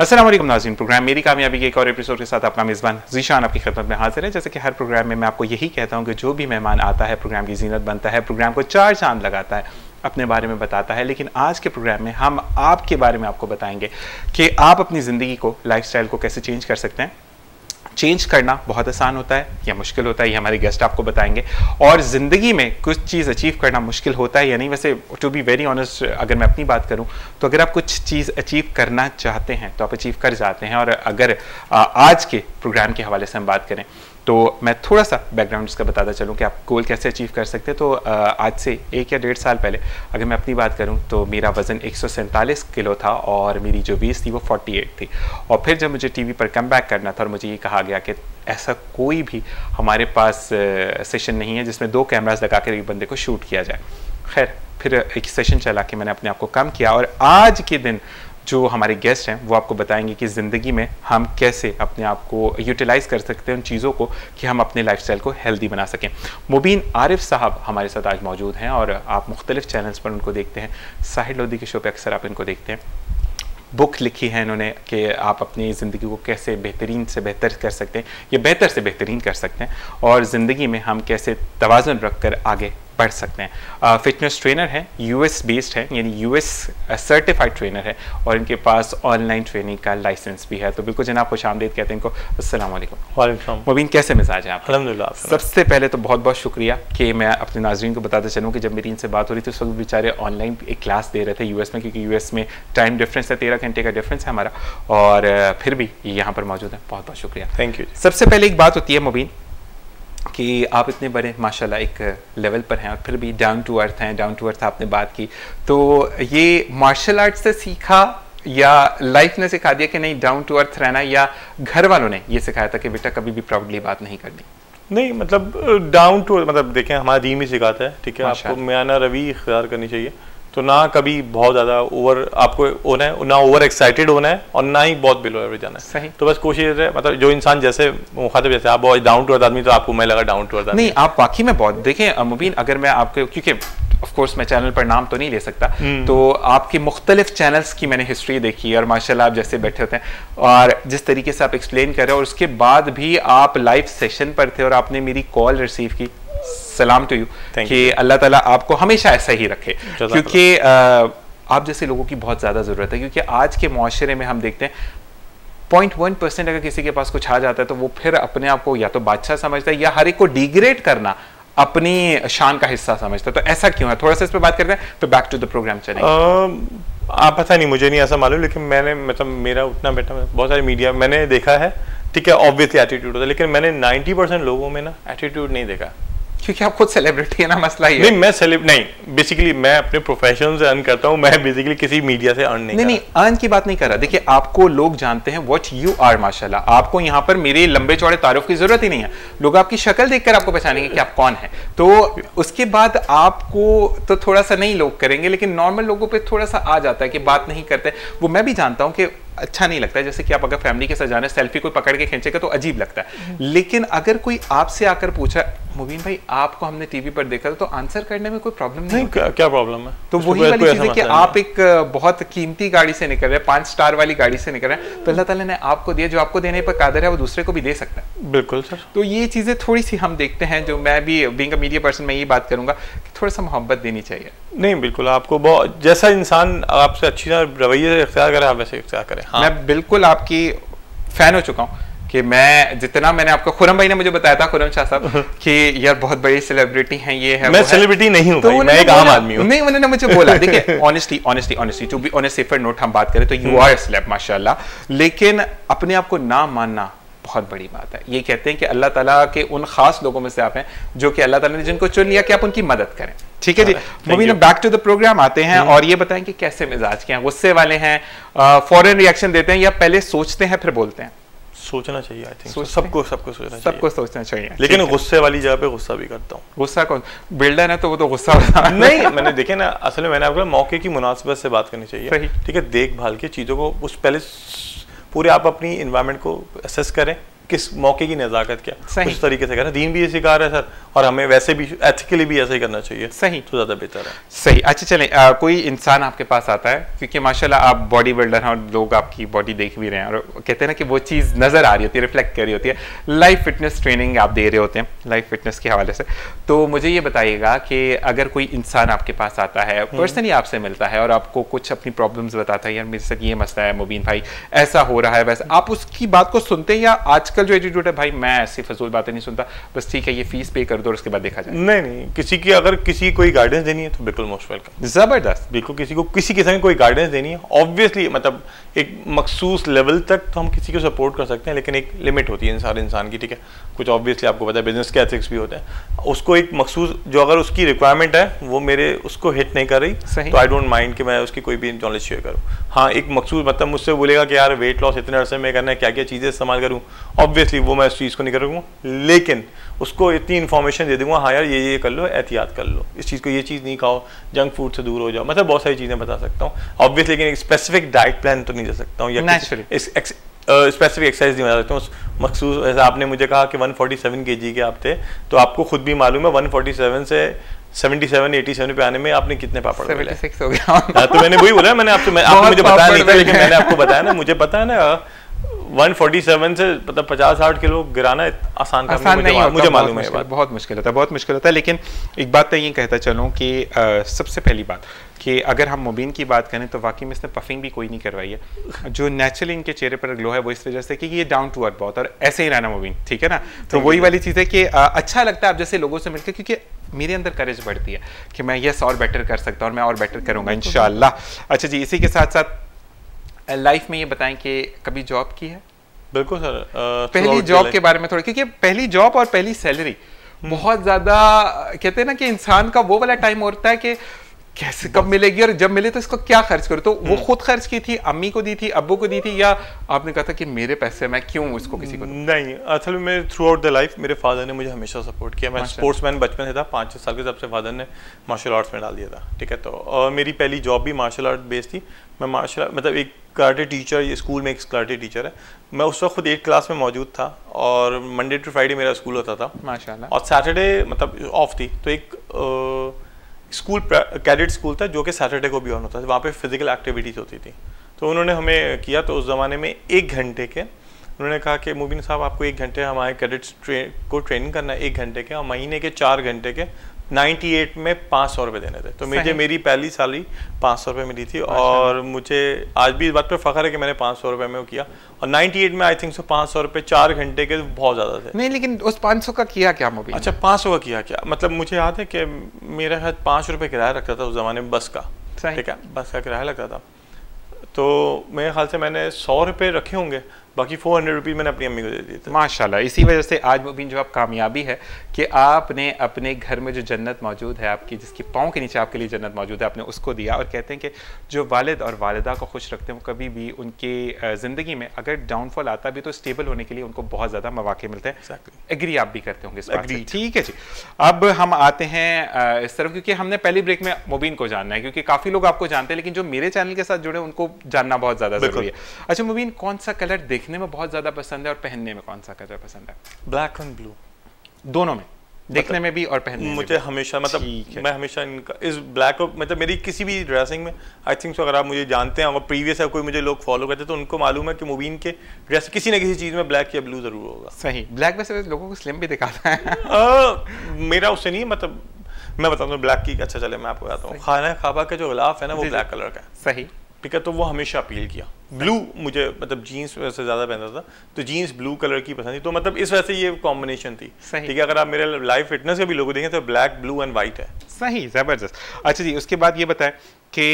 असलम नाजीन प्रोग्राम मेरी कामयाबी के एक और एपिसोड के साथ आपका मेज़बान जीशान आपकी खिदमत में हाजिर है जैसे कि हर प्रोग्राम में मैं आपको यही कहता हूँ कि जो भी मेहमान आता है प्रोग्राम की जीनत बनता है प्रोग्राम को चार चांद लगाता है अपने बारे में बताता है लेकिन आज के प्रोग्राम में हम आपके बारे में आपको बताएंगे कि आप अपनी ज़िंदगी को लाइफ को कैसे चेंज कर सकते हैं चेंज करना बहुत आसान होता है या मुश्किल होता है ये हमारे गेस्ट आपको बताएंगे और ज़िंदगी में कुछ चीज़ अचीव करना मुश्किल होता है या नहीं वैसे टू बी वेरी ऑनेस्ट अगर मैं अपनी बात करूँ तो अगर आप कुछ चीज़ अचीव करना चाहते हैं तो आप अचीव कर जाते हैं और अगर आज के प्रोग्राम के हवाले से हम बात करें तो मैं थोड़ा सा बैकग्राउंड इसका बताता चलूँ कि आप गोल कैसे अचीव कर सकते हैं तो आज से एक या डेढ़ साल पहले अगर मैं अपनी बात करूँ तो मेरा वज़न एक किलो था और मेरी जो वेस थी वो 48 थी और फिर जब मुझे टीवी पर कम बैक करना था और मुझे ये कहा गया कि ऐसा कोई भी हमारे पास सेशन नहीं है जिसमें दो कैमराज लगा कर एक बंदे को शूट किया जाए खैर फिर एक सेशन चला के मैंने अपने आप को कम किया और आज के दिन जो हमारे गेस्ट हैं वो आपको बताएंगे कि ज़िंदगी में हम कैसे अपने आप को यूटिलाइज़ कर सकते हैं उन चीज़ों को कि हम अपने लाइफ को हेल्दी बना सकें मुबीन आरिफ साहब हमारे साथ आज मौजूद हैं और आप मुख्तलिफ चैनल्स पर उनको देखते हैं साहिर लोधी के शो पर अक्सर आप इनको देखते हैं बुक लिखी है इन्होंने कि आप अपनी ज़िंदगी को कैसे बेहतरीन से बेहतर कर सकते हैं या बेहतर से बेहतरीन कर सकते हैं और ज़िंदगी में हम कैसे तोज़न रख कर आगे पढ़ सकते हैं फिटनेस ट्रेनर हैं यूएस बेस्ड हैं यानी यूएस सर्टिफाइड ट्रेनर है और इनके पास ऑनलाइन ट्रेनिंग का लाइसेंस भी है तो बिल्कुल जनाब खुश आमदेद कहते हैं इनको असल मुबीन कैसे मिजाज है आप अलहमदिल्ला सबसे पहले तो बहुत बहुत शुक्रिया कि मैं अपने नाजरन को बताते चलूँ कि जब मेरी इनसे बात हो रही थी उस वक्त बेचारे ऑनलाइन एक क्लास दे रहे थे यूएस में क्योंकि यूएस में टाइम डिफरेंस है तेरह घंटे का डिफरेंस है हमारा और फिर भी यहाँ पर मौजूद है बहुत बहुत शुक्रिया थैंक यू सबसे पहले एक बात होती है मुबीन कि आप इतने बड़े माशाल्लाह एक लेवल पर हैं और फिर भी डाउन टू अर्थ हैं डाउन टू अर्थ आपने बात की तो ये मार्शल आर्ट से सीखा या लाइफ ने सिखा दिया कि नहीं डाउन टू अर्थ रहना या घर वालों ने ये सिखाया था कि बेटा कभी भी प्राउडली बात नहीं करनी नहीं मतलब डाउन uh, टू मतलब देखें हमारा दीम ही सिखाता है ठीक है आपको म्याना रवि इख्तियार करनी चाहिए तो ना कभी बहुत ज़्यादा ओवर आपको होना है ना ओवर एक्साइटेड होना है और ना ही बहुत बिलो एवरेज जाना है सही तो बस कोशिश है मतलब जो इंसान जैसे मुखातब जैसे आप बहुत डाउन टू अर्थ आदमी तो आपको मैं लगा डाउन टू अर्थ नहीं आप वाकई में बहुत देखें मुबीन अगर मैं आपके क्योंकि ऑफकोर्स मैं चैनल पर नाम तो नहीं ले सकता हम्म। तो आपके मुख्तलिफ चैनल्स की मैंने हिस्ट्री देखी और माशाल्लाह आप जैसे बैठे होते हैं और जिस तरीके से आप एक्सप्लेन कर रहे हो और उसके बाद भी आप लाइव सेशन पर थे और आपने मेरी कॉल रिसीव की सलाम टू यू कि अल्लाह ताला आपको हमेशा ऐसा ही रखे क्योंकि आप जैसे लोगों की बहुत ज़्यादा ज़रूरत है क्योंकि आज के माशरे में हम देखते हैं पॉइंट वन परसेंट अगर किसी के पास कुछ आ जाता है तो वो फिर अपने आप को या तो बादशाह समझता है या हर एक को डिग्रेड करना अपनी शान का हिस्सा समझता है तो ऐसा क्यों है थोड़ा सा इस पर बात करते हैं तो बैक टू द प्रोग्राम चले आप पता नहीं मुझे नहीं ऐसा मालूम लेकिन मैंने मतलब मेरा उतना बेटा बहुत सारे मीडिया मैंने देखा है ठीक है ऑब्वियसली एटीट्यूड होता है लेकिन मैंने नाइन्टी परसेंट लोगों में ना एटीट्यूड नहीं देखा क्योंकि आप खुद सेलिब्रिटी है ना मसला ये नहीं मैं सेलिब नहीं बेसिकली मैं अपने प्रोफेशन से अर्न करता हूँ मैं बेसिकली किसी मीडिया से अर्न नहीं नहीं, नहीं अर्न की बात नहीं कर रहा देखिए आपको लोग जानते हैं वॉट यू आर माशाल्लाह आपको यहाँ पर मेरे लंबे चौड़े तारुफ की जरूरत ही नहीं है लोग आपकी शक्ल देख आपको पहचानेंगे कि आप कौन है तो उसके बाद आपको तो थोड़ा सा नहीं लोग करेंगे लेकिन नॉर्मल लोगों पर थोड़ा सा आ जाता है कि बात नहीं करते वो मैं भी जानता हूँ कि अच्छा नहीं लगता है जैसे कि आप अगर फैमिली के साथ जाने सेल्फी कोई पकड़ के खींचेगा तो अजीब लगता है लेकिन अगर कोई आपसे आकर पूछा मुबीन भाई आपको हमने टीवी पर देखा तो आंसर करने में कोई प्रॉब्लम नहीं, नहीं क्या, क्या प्रॉब्लम है तो वही वाली चीज है कि मतलब आप एक बहुत कीमती गाड़ी से निकल रहे हैं पांच स्टार वाली गाड़ी से निकल रहे हैं तो अल्लाह ताला ने आपको दिया जो आपको देने पर कादर है वो दूसरे को भी दे सकता है बिल्कुल सर तो ये चीजें थोड़ी सी हम देखते हैं जो मैं भी बींग मीडिया पर्सन मैं ये बात करूंगा कि थोड़ा सा मोहब्बत देनी चाहिए नहीं बिल्कुल आपको जैसा इंसान आपसे अच्छी रवैये से इख्तियार करे आप वैसे इख्तियार करें है हाँ। मैं बिल्कुल आपकी फैन हो चुका हूँ कि मैं जितना मैंने आपको खुरम भाई ने मुझे बताया था खुरम शाह साहब कि यार बहुत बड़ी सेलिब्रिटी हैं ये है मैं सेलिब्रिटी नहीं हूं तो भाई, मैं एक आम आदमी हूं नहीं उन्होंने मुझे बोला देखिए honestly honestly honestly to be honest safer note हम बात करें तो यू आर स्लैब माशाल्लाह लेकिन अपने आप को ना मानना बहुत बड़ी बात है ये कहते हैं कि अल्लाह ताला के उन खास लोगों में से आप हैं जो कि अल्लाह ताला ने जिनको चुन लिया कि आप उनकी मदद करें ठीक है ji Mubeen back to the programme आते हैं हम्म। और ये बताएं कि कैसे मिजाज के हैं गुस्से वाले हैं फॉरन रिएक्शन देते हैं या पहले सोचते हैं फिर बोलते हैं सोचना चाहिए आई थिंक सबको सबको सोचना चाहिए सबको सोचना चाहिए लेकिन गुस्से वाली जगह पे गुस्सा भी करता हूँ गुस्सा कौन बिल्डर है तो वो तो गुस्सा नहीं मैंने देखे ना असल में मैंने आपको मौके की मुनासिबत से बात करनी चाहिए ठीक है देखभाल के चीज़ों को उस पहले पूरे आप अपनी इन्वायरमेंट को असेस करें किस मौके की नज़ाकत क्या सही तरीके से करना दीन भी ये सिखा रहा है सर और हमें वैसे भी एथिकली भी ऐसे ही करना चाहिए सही तो ज़्यादा बेहतर है सही अच्छा चले आ, कोई इंसान आपके पास आता है क्योंकि माशाल्लाह आप बॉडी बिल्डर हैं और लोग आपकी बॉडी देख भी रहे हैं और कहते हैं ना कि वो चीज़ नज़र आ रही होती है रिफ्लेक्ट कर रही होती है लाइफ फिटनेस ट्रेनिंग आप दे रहे होते हैं लाइफ फिटनेस के हवाले से तो मुझे ये बताइएगा कि अगर कोई इंसान आपके पास आता है पर्सनली हम्म। आपसे मिलता है और आपको कुछ अपनी प्रॉब्लम्स बताता है यार मेरे साथ ये मसला है मुबीन भाई ऐसा हो रहा है वैसा आप उसकी बात को सुनते हैं या आजकल आजकल जो एटीट्यूड है भाई मैं ऐसी फजूल बातें नहीं सुनता बस ठीक है ये फीस पे कर दो और उसके बाद देखा जाए नहीं नहीं किसी की अगर किसी कोई गाइडेंस देनी है तो बिल्कुल मोस्ट वेलकम ज़बरदस्त बिल्कुल किसी को किसी किस्म की कोई गाइडेंस देनी है ऑब्वियसली मतलब एक मखसूस लेवल तक तो हम किसी को सपोर्ट कर सकते हैं लेकिन एक लिमिट होती है इंसान इंसान की ठीक है कुछ ऑब्वियसली आपको पता है बिजनेस के एथिक्स भी होते हैं उसको एक मखसूस जो अगर उसकी रिक्वायरमेंट है वो मेरे उसको हिट नहीं कर रही तो आई डोंट माइंड कि मैं उसकी कोई भी नॉलेज शेयर करूँ हाँ एक मखसूस मतलब मुझसे बोलेगा कि यार वेट लॉस इतने अरसे में करना है क्या क्या चीज़ें इस्तेमाल करूँ और ऑब्वियसली वो मैं उस चीज़ को नहीं करूँगा लेकिन उसको इतनी इन्फॉर्मेशन दे दूंगा हाँ यार ये ये कर लो एहतियात कर लो इस चीज़ को ये चीज़ नहीं खाओ जंक फूड से दूर हो जाओ मतलब बहुत सारी चीज़ें बता सकता हूँ ऑब्वियसली लेकिन एक स्पेसिफिक डाइट प्लान तो नहीं दे सकता हूँ स्पेसिफिक एक्सरसाइज नहीं बता सकता हूँ मखसूस जैसे आपने मुझे कहा कि 147 फोर्टी के आप थे तो आपको खुद भी मालूम है 147 से 77 87 पे आने में आपने कितने पापड़ हो गया हाँ, तो मैंने वही बोला मैंने आपसे मैं, आपने मुझे बताया नहीं था लेकिन मैंने आपको बताया ना मुझे पता है ना 147 से मतलब 50 साठ किलो गिराना आसान काम आसान नहीं मुझे, मालूम है बात बहुत मुश्किल होता है बहुत मुश्किल होता है लेकिन एक बात तो ये कहता चलूँ कि आ, सबसे पहली बात कि अगर हम मुबीन की बात करें तो वाकई में इसने पफिंग भी कोई नहीं करवाई है जो नेचुरली इनके चेहरे पर ग्लो है वो इस वजह से कि ये डाउन टू अर्थ बहुत और ऐसे ही रहना मुबीन ठीक है ना तो वही वाली चीज़ है कि अच्छा लगता है आप जैसे लोगों से मिलकर क्योंकि मेरे अंदर करेज बढ़ती है कि मैं यस और बेटर कर सकता हूँ और मैं और बेटर करूँगा इन अच्छा जी इसी के साथ साथ लाइफ में ये बताएं कि कभी जॉब की है बिल्कुल सर आ, पहली जॉब के बारे में थोड़ा क्योंकि पहली जॉब और पहली सैलरी हम्म। बहुत ज़्यादा कहते हैं ना कि इंसान का वो वाला टाइम होता है कि कैसे कब मिलेगी और जब मिले तो इसको क्या खर्च करो तो वो हम्म। खुद खर्च की थी अम्मी को दी थी अबू को दी थी या आपने कहा था कि मेरे पैसे मैं क्यों इसको किसी को नहीं असल में थ्रू आउट द लाइफ मेरे फादर ने मुझे हमेशा सपोर्ट किया मैं स्पोर्ट्स मैन बचपन से था पाँच छः साल के हिसाब से फादर ने मार्शल आर्ट्स में डाल दिया था ठीक है तो और मेरी पहली जॉब भी मार्शल आर्ट बेस्ड थी मैं मार्शल मतलब एक कराटे टीचर स्कूल में एक कराटे टीचर है मैं उस वक्त खुद एट क्लास में मौजूद था और मंडे टू फ्राइडे मेरा स्कूल होता था माशाल्लाह और सैटरडे मतलब ऑफ थी तो एक स्कूल कैडेट स्कूल था जो कि सैटरडे को भी ऑन होता था वहाँ पे फिजिकल एक्टिविटीज़ होती थी तो उन्होंने हमें किया तो उस ज़माने में एक घंटे के उन्होंने कहा कि मुबीन साहब आपको एक घंटे हमारे कैडेट्स ट्रे, को ट्रेनिंग करना है एक घंटे के और महीने के चार घंटे के 98 में पाँच सौ रुपये देने थे तो मुझे मेरी पहली सैलरी पाँच सौ रुपये मिली थी अच्छा। और मुझे आज भी इस बात पे फख्र है कि मैंने पाँच सौ रुपये में वो किया और 98 में आई थिंक सो पाँच सौ रुपये चार घंटे के बहुत ज़्यादा थे नहीं लेकिन उस पाँच सौ का किया क्या मोबाइल अच्छा पाँच सौ का किया क्या मतलब मुझे याद है कि मेरा हाथ पाँच रुपये किराया लगता था उस ज़माने में बस का ठीक है बस का किराया लगता था तो मेरे ख्याल से मैंने सौ रुपये रखे होंगे बाकी फोर हंड्रेड रुपीज़ मैंने अपनी अम्मी को दे दिए थे माशाल्लाह इसी वजह से आज मुबीन जो आप कामयाबी है कि आपने अपने घर में जो जन्नत मौजूद है आपकी जिसकी पाँव के नीचे आपके लिए जन्नत मौजूद है आपने उसको दिया और कहते हैं कि जो वालद और वालदा को खुश रखते हैं वो कभी भी उनके ज़िंदगी में अगर डाउनफॉल आता भी तो स्टेबल होने के लिए उनको बहुत ज़्यादा मौाक़े मिलते हैं एग्री आप भी करते होंगे ठीक है जी अब हम आते हैं इस तरफ क्योंकि हमने पहली ब्रेक में मुबीन को जानना है क्योंकि काफ़ी लोग आपको जानते हैं लेकिन जो मेरे चैनल के साथ जुड़े उनको जानना बहुत ज़्यादा ज़रूरी है अच्छा मुबीन कौन सा कलर देख મને બહુ જ વધારે પસંદ છે અને પહેરનેમાં કонસા કલર પસંદ છે બ્લેક અને બ્લુ બંનેમાં દેખનેમાં ભી અને પહેરનેમાં મને હંમેશા મતલબ મે હંમેશા ઇનકા ઇસ બ્લેક મતલબ મારી કસી ભી ડ્રેસિંગ મે આઈ થિંક જો અગર આપ મુજે જાનતે હોગા પ્રીવિયસ યર કોઈ મુજે લોક ફોલો કરે તો ઉનકો માલુમ હે કે મુબીન કે ડ્રેસ કસી ને કસી ચીઝ મે બ્લેક કે બ્લુ જરૂર હોગા સહી બ્લેક બસ લોગો કો સ્લિમ ભી દિખાતા હે ઓ મારો ઉસે નહી મતલબ મે બતાઉં તો બ્લેક કી કાચા ચલે મે આપકો જાતા હું ખાના ખાબા કે જો ગલાફ હે ને વો બ્લેક કલર કા સહી ठीक है तो वो हमेशा अपील किया ब्लू मुझे मतलब जीन्स वैसे ज़्यादा पहनता था तो जीन्स ब्लू कलर की पसंद थी तो मतलब इस वजह से ये कॉम्बिनेशन थी ठीक है अगर आप मेरे लाइव फिटनेस के भी लोगों देखें तो ब्लैक ब्लू एंड वाइट है सही ज़बरदस्त अच्छा जी उसके बाद ये बताएं कि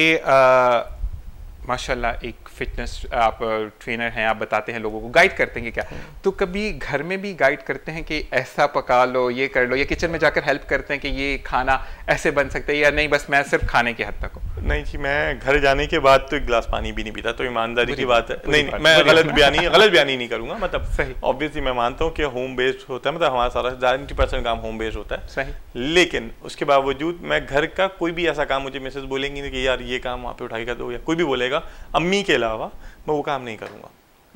माशाल्लाह एक फिटनेस आप ट्रेनर हैं आप बताते हैं लोगों को गाइड करते हैं क्या तो कभी घर में भी गाइड करते हैं कि ऐसा पका लो ये कर लो या किचन में जाकर हेल्प करते हैं कि ये खाना ऐसे बन सकता है या नहीं बस मैं सिर्फ खाने के हद तक हूँ नहीं जी मैं घर जाने के बाद तो एक गिलास पानी भी नहीं पीता तो ईमानदारी की बात है नहीं मैं गलत बयानी गलत बयानी नहीं करूंगा मतलब सही ऑब्वियसली मैं मानता हूँ कि होम बेस्ड होता है मतलब हमारा सारा नाइन्टी परसेंट काम होम बेस्ड होता है सही लेकिन उसके बावजूद मैं घर का कोई भी ऐसा काम मुझे मैसेज बोलेंगी कि यार ये काम वहाँ पे कर दो तो, या कोई भी बोलेगा अम्मी के अलावा मैं वो काम नहीं करूँगा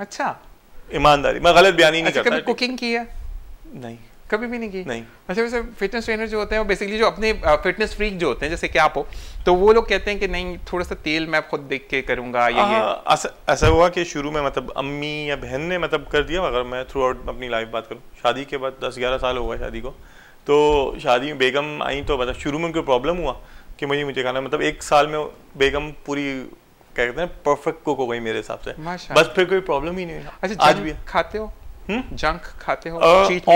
अच्छा ईमानदारी मैं गलत बयानी नहीं अच्छा, करता कुकिंग की है नहीं कभी भी नहीं की नहीं अच्छा वैसे फिटनेस ट्रेनर जो होते हैं वो बेसिकली जो अपने फिटनेस uh, फ्रीक जो होते हैं जैसे कि आप हो तो वो लोग कहते हैं कि नहीं थोड़ा सा तेल मैं खुद देख के करूंगा या ये हाँ, ऐसा हुआ कि शुरू में मतलब अम्मी या बहन ने मतलब कर दिया अगर मैं थ्रू आउट अपनी लाइफ बात करूँ शादी के बाद दस ग्यारह साल हुआ शादी को तो शादी में बेगम आई तो मतलब शुरू में उनको प्रॉब्लम हुआ कि मुझे मुझे खाना मतलब एक साल में बेगम पूरी क्या कहते हैं परफेक्ट कुक हो गई मेरे हिसाब से बस फिर कोई प्रॉब्लम ही नहीं अच्छा आज भी खाते हो हम्म? जंक खाते हो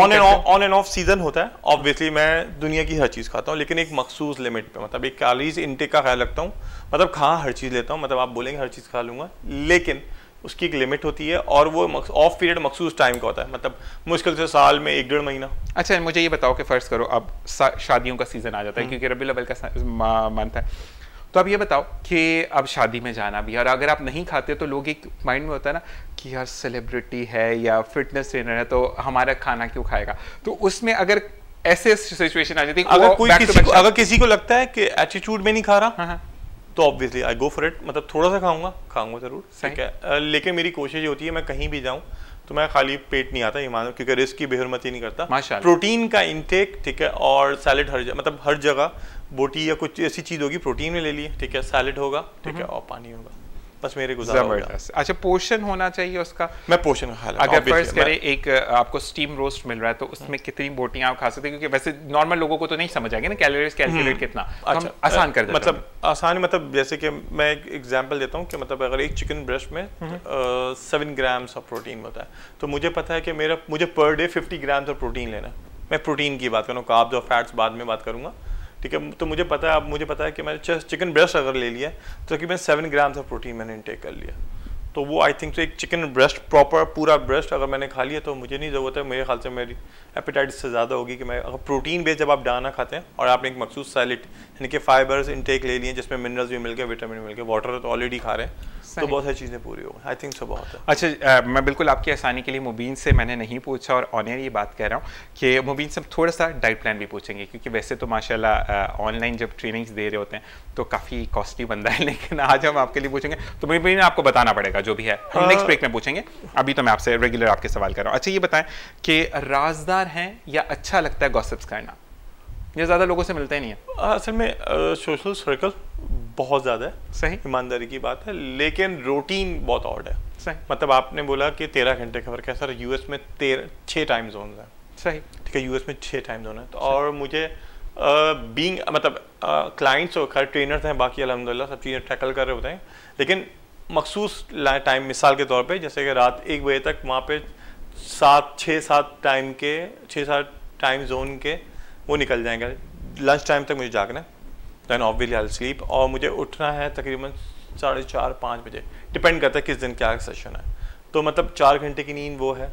on and on and off season होता है ऑब्वियसली मैं दुनिया की हर चीज़ खाता हूँ लेकिन एक मखसूस लिमिट पे मतलब एक कैलोरीज इनटेक का ख्याल रखता हूँ मतलब खा हर चीज़ लेता हूँ मतलब आप बोलेंगे हर चीज़ खा लूंगा लेकिन उसकी एक लिमिट होती है और वो ऑफ पीरियड मखसूस टाइम का होता है मतलब मुश्किल से साल में एक डेढ़ महीना अच्छा मुझे ये बताओ कि फ़र्ज़ करो अब शादियों का सीज़न आ जाता है हम्म। क्योंकि रबी लबल का मंथ है तो अब ये बताओ कि अब शादी में जाना भी और अगर आप नहीं खाते तो लोग एक माइंड में होता है ना कि यार सेलिब्रिटी है या फिटनेस ट्रेनर है तो हमारा खाना क्यों खाएगा तो उसमें अगर ऐसे सिचुएशन आ जाती है अगर कोई किसी को अगर किसी को लगता है कि एटीट्यूड में नहीं खा रहा हाँ।, हाँ। तो obviously I go for it मतलब थोड़ा सा खाऊंगा खाऊंगा जरूर ठीक है लेकिन मेरी कोशिश ये होती है मैं कहीं भी जाऊँ तो मैं खाली पेट नहीं आता ईमान क्योंकि रिस्क की बेहरमती नहीं करता प्रोटीन का इनटेक ठीक है और सैलड हर मतलब हर जगह बोटी या कुछ ऐसी चीज़ होगी प्रोटीन में ले लिए ठीक है सैलड होगा ठीक है हम्म। और पानी होगा बस मेरे जबरदस्त अच्छा पोषण होना चाहिए उसका मैं पोषण खा अगर फर्स्ट करें एक आपको स्टीम रोस्ट मिल रहा है तो उसमें कितनी बोटियां आप खा सकते हैं क्योंकि वैसे नॉर्मल लोगों को तो नहीं समझ आएंगे ना कैलोरीज कैलकुलेट हम्म। कितना अच्छा, हम आसान कर देते मतलब आसान मतलब जैसे कि मैं एक एग्जांपल देता हूँ कि मतलब अगर एक चिकन ब्रेस्ट में सेवन ग्राम्स ऑफ प्रोटीन होता है तो मुझे पता है कि मेरा मुझे per day fifty grams of protein लेना है मैं प्रोटीन की बात करूँ काब्ज और फैट्स बाद में बात करूंगा ठीक है तो मुझे पता है अब मुझे पता है कि मैंने चिकन ब्रेस्ट अगर ले लिया तो मैं सेवन ग्राम्स ऑफ प्रोटीन मैंने इनटेक कर लिया तो वो आई थिंक तो एक चिकन ब्रेस्ट प्रॉपर पूरा ब्रेस्ट अगर मैंने खा लिया तो मुझे नहीं ज़रूरत है मेरे ख्याल से मेरी एपिटाइट से ज़्यादा होगी कि मैं अगर प्रोटीन बेस जब आप डाना खाते हैं और आपने एक मखसूस सैलेट यानी कि फाइबर्स इनटेक ले लिए जिसमें मिनरल्स भी मिल गए विटामिन मिल गए वाटर तो ऑलरेडी खा रहे हैं तो बहुत सारी चीज़ें पूरी हो गई आई थिंक सो बहुत है अच्छा आ, मैं बिल्कुल आपकी आसानी के लिए मुबीन से मैंने नहीं पूछा और ऑनियर ये बात कह रहा हूँ कि मुबीन से थोड़ा सा डाइट प्लान भी पूछेंगे क्योंकि वैसे तो माशाल्लाह ऑनलाइन जब ट्रेनिंग्स दे रहे होते हैं तो काफ़ी कॉस्टली बनता है लेकिन आज हम आपके लिए पूछेंगे तो मुबीन आपको बताना पड़ेगा जो भी है हम नेक्स्ट ब्रेक में पूछेंगे अभी तो मैं आपसे रेगुलर आपके सवाल कर रहा हूँ अच्छा ये बताएं कि राजदार हैं या अच्छा लगता है गॉसिप्स करना ये ज़्यादा लोगों से मिलते ही नहीं है हाँ, असल में सोशल सर्कल बहुत ज़्यादा है सही ईमानदारी की बात है लेकिन रूटीन बहुत ऑर्ड है सही मतलब आपने बोला कि तेरह घंटे का फर्क है सर यूएस में तेरह छः टाइम जोन है सही ठीक है यूएस में छः टाइम जोन है तो और मुझे बींग uh, मतलब क्लाइंट्स uh, खैर ट्रेनर्स हैं बाकी अलहमदिल्ला सब चीज़ें टैकल कर रहे होते हैं लेकिन मखसूस टाइम मिसाल के तौर पे जैसे कि रात एक बजे तक वहाँ पे सात छः सात टाइम के छः सात टाइम जोन के वो निकल जाएंगे लंच टाइम तक मुझे जागना है दैन ऑब्वियसली आई स्लीप और मुझे उठना है तकरीबन साढ़े चार पाँच बजे डिपेंड करता है किस दिन क्या सेशन है तो मतलब चार घंटे की नींद वो है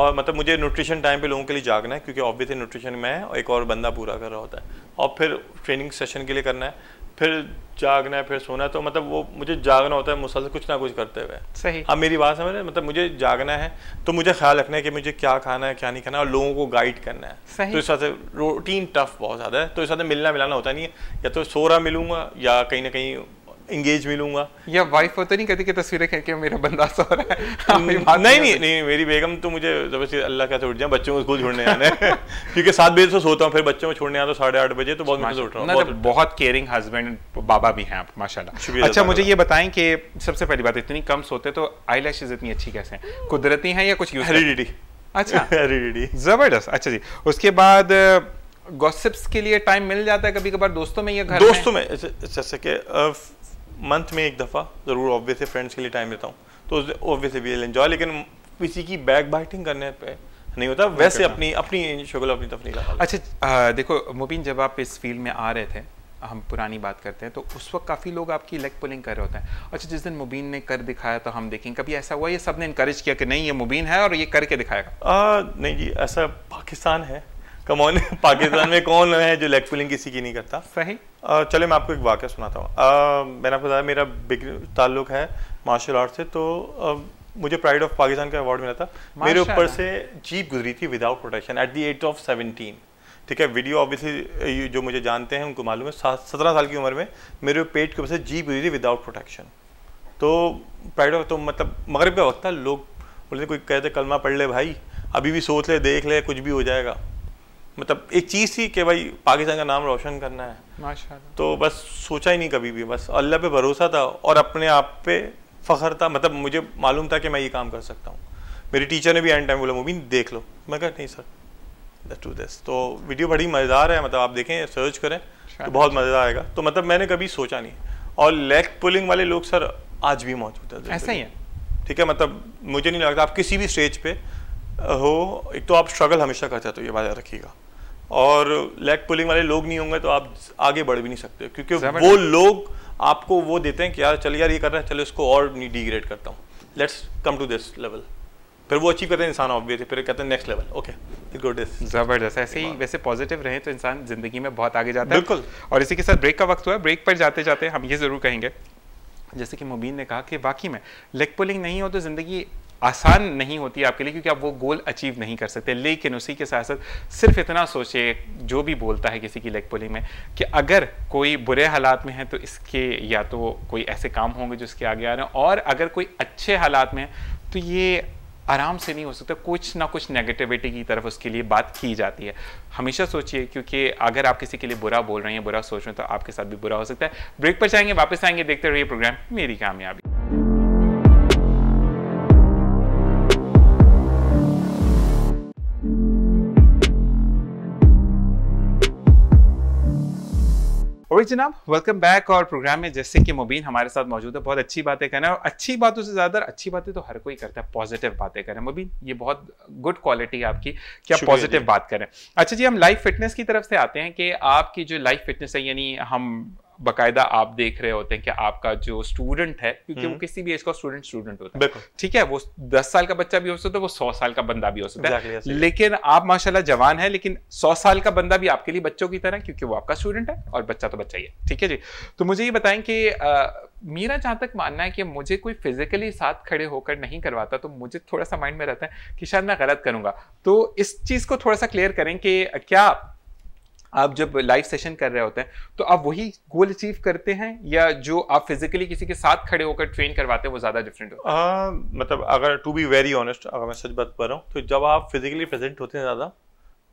और मतलब मुझे न्यूट्रिशन टाइम पे लोगों के लिए जागना है क्योंकि ऑब्वियसली न्यूट्रिशन में है और एक और बंदा पूरा कर रहा होता है और फिर ट्रेनिंग सेशन के लिए करना है फिर जागना है फिर सोना है तो मतलब वो मुझे जागना होता है मुसलसल कुछ ना कुछ करते हुए सही अब हाँ, मेरी बात समझ रहे मतलब मुझे जागना है तो मुझे ख्याल रखना है कि मुझे क्या खाना है क्या नहीं खाना है और लोगों को गाइड करना है सही तो इस से रूटीन टफ बहुत ज़्यादा है तो इस वजह मिलना मिलाना होता नहीं है या तो सो रहा मिलूंगा या कहीं ना कहीं इंगेज मिलूंगा या वाइफ वो तो नहीं कहती कि तस्वीरें खींच के मेरा बंदा सो रहा है नहीं नहीं, नहीं नहीं नहीं मेरी बेगम तो मुझे जबरदस्ती अल्लाह का छोड़ जाए बच्चों को स्कूल छोड़ने आने क्योंकि सात बजे से सोता हूँ फिर बच्चों को छोड़ने आता हूँ साढ़े आठ बजे तो बहुत मुझे उठ रहा हूँ बहुत केयरिंग तो हस्बैंड बाबा भी हैं आप माशाल्लाह अच्छा मुझे ये बताएं कि सबसे पहली बात इतनी कम सोते तो आई इतनी अच्छी कैसे हैं कुदरती हैं या कुछ हेरिडिटी अच्छा हेरिडिटी जबरदस्त अच्छा जी उसके बाद गॉसिप्स के लिए टाइम मिल जाता है कभी कभार दोस्तों में या घर दोस्तों में जैसे कि मंथ में एक दफ़ा ज़रूर ऑब्वियसली फ्रेंड्स के लिए टाइम देता हूँ तो ऑब्वियसली वील एन्जॉय लेकिन किसी की बैक बाइटिंग करने पर नहीं होता वैसे अपनी अपनी शुगल अपनी तफरी अच्छा आ, देखो मुबीन जब आप इस फील्ड में आ रहे थे हम पुरानी बात करते हैं तो उस वक्त काफ़ी लोग आपकी लेग पुलिंग कर रहे होते हैं अच्छा जिस दिन मुबीन ने कर दिखाया तो हम देखेंगे कभी ऐसा हुआ ये सब ने इनक्रेज किया कि नहीं ये मुबीन है और ये करके दिखाएगा आ, नहीं जी ऐसा पाकिस्तान है ऑन पाकिस्तान में कौन है जो लेग पुलिंग किसी की नहीं करता सही चले मैं आपको एक वाक्य सुनाता हूँ मैंने आपको बताया मेरा बिग ताल्लुक है मार्शल आर्ट से तो मुझे प्राइड ऑफ पाकिस्तान का अवार्ड मिला था मेरे ऊपर से जीप गुजरी थी without protection at the age of seventeen ठीक है वीडियो ऑब्वियसली जो मुझे जानते हैं उनको मालूम है सत्रह साल की उम्र में मेरे पेट के ऊपर से जीप गुजरी थी विदाउट प्रोटेक्शन तो प्राइड ऑफ तो मतलब मगरब का वक्त था लोग बोलते कोई कहते तो कलमा पढ़ ले भाई अभी भी सोच ले देख ले कुछ भी हो जाएगा मतलब एक चीज़ थी कि भाई पाकिस्तान का नाम रोशन करना है माशाल्लाह तो बस सोचा ही नहीं कभी भी बस अल्लाह पे भरोसा था और अपने आप पे फ़ख्र था मतलब मुझे मालूम था कि मैं ये काम कर सकता हूँ मेरी टीचर ने भी एंड टाइम बोला मूवी देख लो मैं कहा नहीं सर टू दिस तो वीडियो बड़ी मज़ेदार है मतलब आप देखें सर्च करें तो बहुत मज़ेदार आएगा तो मतलब मैंने कभी सोचा नहीं और लेग पुलिंग वाले लोग सर आज भी मौजूद है ऐसा ही है ठीक है मतलब मुझे नहीं लगता आप किसी भी स्टेज पे हो एक तो आप स्ट्रगल हमेशा करते तो ये बात रखिएगा और लेग पुलिंग वाले लोग नहीं होंगे तो आप आगे बढ़ भी नहीं सकते क्योंकि वो लोग आपको वो देते हैं कि यार चलिए यार ये कर रहे हैं चलो इसको और नहीं डिग्रेड करता हूँ let's come to this level फिर वो अचीव करते हैं इंसान ऑब्वियसली फिर कहते हैं नेक्स्ट लेवल ओके गुड जबरदस्त ऐसे ही वैसे पॉजिटिव रहे तो इंसान जिंदगी में बहुत आगे जाता है बिल्कुल और इसी के साथ ब्रेक का वक्त हुआ ब्रेक पर जाते जाते हम ये जरूर कहेंगे जैसे कि मुबीन ने कहा कि बाकी में लेग पुलिंग नहीं हो तो ज़िंदगी आसान नहीं होती आपके लिए क्योंकि आप वो गोल अचीव नहीं कर सकते लेकिन उसी के साथ साथ सिर्फ इतना सोचिए जो भी बोलता है किसी की लेग पुलिंग में कि अगर कोई बुरे हालात में है तो इसके या तो कोई ऐसे काम होंगे जो इसके आगे आ रहे हैं और अगर कोई अच्छे हालात में तो ये आराम से नहीं हो सकता कुछ ना कुछ नेगेटिविटी की तरफ उसके लिए बात की जाती है हमेशा सोचिए क्योंकि अगर आप किसी के लिए बुरा बोल रहे हैं बुरा सोच रहे हैं तो आपके साथ भी बुरा हो सकता है ब्रेक पर जाएंगे वापस आएंगे देखते रहिए प्रोग्राम मेरी कामयाबी वही जनाब वेलकम बैक और प्रोग्राम में जैसे कि मुबीन हमारे साथ मौजूद है बहुत अच्छी बातें करें और अच्छी बातों से ज़्यादा अच्छी बातें तो हर कोई करता है पॉजिटिव बातें करें मुबीन ये बहुत गुड क्वालिटी है आपकी कि आप पॉजिटिव बात करें अच्छा जी हम लाइफ फिटनेस की तरफ से आते हैं कि आपकी जो लाइफ फिटनेस है यानी हम बकायदा आप देख रहे होते हैं कि आपका जो स्टूडेंट है क्योंकि वो हम्म। किसी भी एज का स्टूडेंट स्टूडेंट होता है ठीक है वो दस साल का बच्चा भी हो सकता है वो सौ साल का बंदा भी हो सकता है लेकिन आप माशाल्लाह जवान है लेकिन सौ साल का बंदा भी आपके लिए बच्चों की तरह क्योंकि वो आपका स्टूडेंट है और बच्चा तो बच्चा ही है ठीक है जी तो मुझे ये बताएं कि मेरा जहां तक मानना है कि मुझे कोई फिजिकली साथ खड़े होकर नहीं करवाता तो मुझे थोड़ा सा माइंड में रहता है कि शायद मैं गलत करूंगा तो इस चीज़ को थोड़ा सा क्लियर करें कि क्या आप जब लाइव सेशन कर रहे होते हैं तो आप वही गोल अचीव करते हैं या जो आप फिजिकली किसी के साथ खड़े होकर ट्रेन करवाते हैं वो ज़्यादा डिफरेंट होता है आ, मतलब अगर टू बी वेरी ऑनेस्ट अगर मैं सच बात कर रहा हूँ तो जब आप फिजिकली प्रेजेंट होते हैं ज़्यादा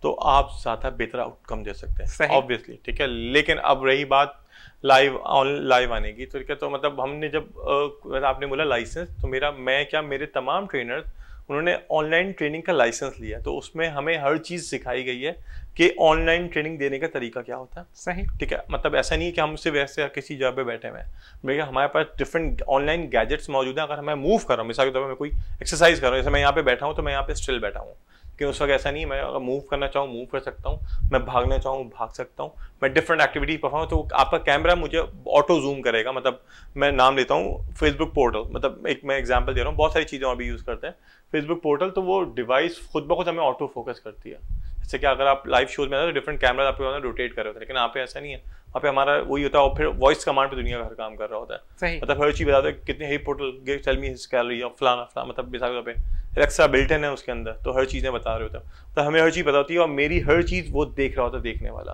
तो आप ज़्यादा बेहतर आउटकम दे सकते हैं ऑब्वियसली ठीक है लेकिन अब रही बात लाइव ऑन लाइव आने की तो ठीक है तो मतलब हमने जब आपने बोला लाइसेंस तो मेरा मैं क्या मेरे तमाम ट्रेनर्स उन्होंने ऑनलाइन ट्रेनिंग का लाइसेंस लिया तो उसमें हमें हर चीज़ सिखाई गई है कि ऑनलाइन ट्रेनिंग देने का तरीका क्या होता है सही ठीक है मतलब ऐसा नहीं है कि हम सिर्फ ऐसे किसी जगह पे बैठे हुए हैं भैया हमारे पास डिफरेंट ऑनलाइन गैजेट्स मौजूद हैं अगर मैं मूव कर रहा हूँ मिसाल के तौर पर मैं कोई एक्सरसाइज कर रहा हूँ जैसे मैं यहाँ पे बैठा हूँ तो मैं यहाँ पे स्टिल बैठा हूँ कि उस वक्त ऐसा नहीं मैं अगर मूव करना चाहूँ मूव कर सकता हूँ मैं भागना चाहूँ भाग सकता हूँ मैं डिफरेंट एक्टिविटीज परफॉर्म तो आपका कैमरा मुझे ऑटो जूम करेगा मतलब मैं नाम लेता हूँ फेसबुक पोर्टल मतलब एक मैं एग्जाम्पल दे रहा हूँ बहुत सारी चीज़ें और भी यूज़ करते हैं फेसबुक पोर्टल तो वो डिवाइस खुद ब खुद हमें ऑटो फोकस करती है जैसे कि अगर आप लाइव शोज में आते तो डिफरेंट कैमरा आपके पास रोटेट कर रहे होते हैं लेकिन आप ऐसा नहीं है वहाँ पे हमारा वही होता है और फिर वॉइस कमांड पे दुनिया का हर काम कर रहा होता है मतलब हर चीज़ बताते हैं कितने ही पोर्टल चल मी हिस्स कैलरी और फलाना फलाना मतलब मिसाल तौर एलेक्सा बिल्टन है उसके अंदर तो हर चीज़ें बता रहे होते हैं तो हमें हर चीज़ पता होती है और मेरी हर चीज़ वो देख रहा होता है देखने वाला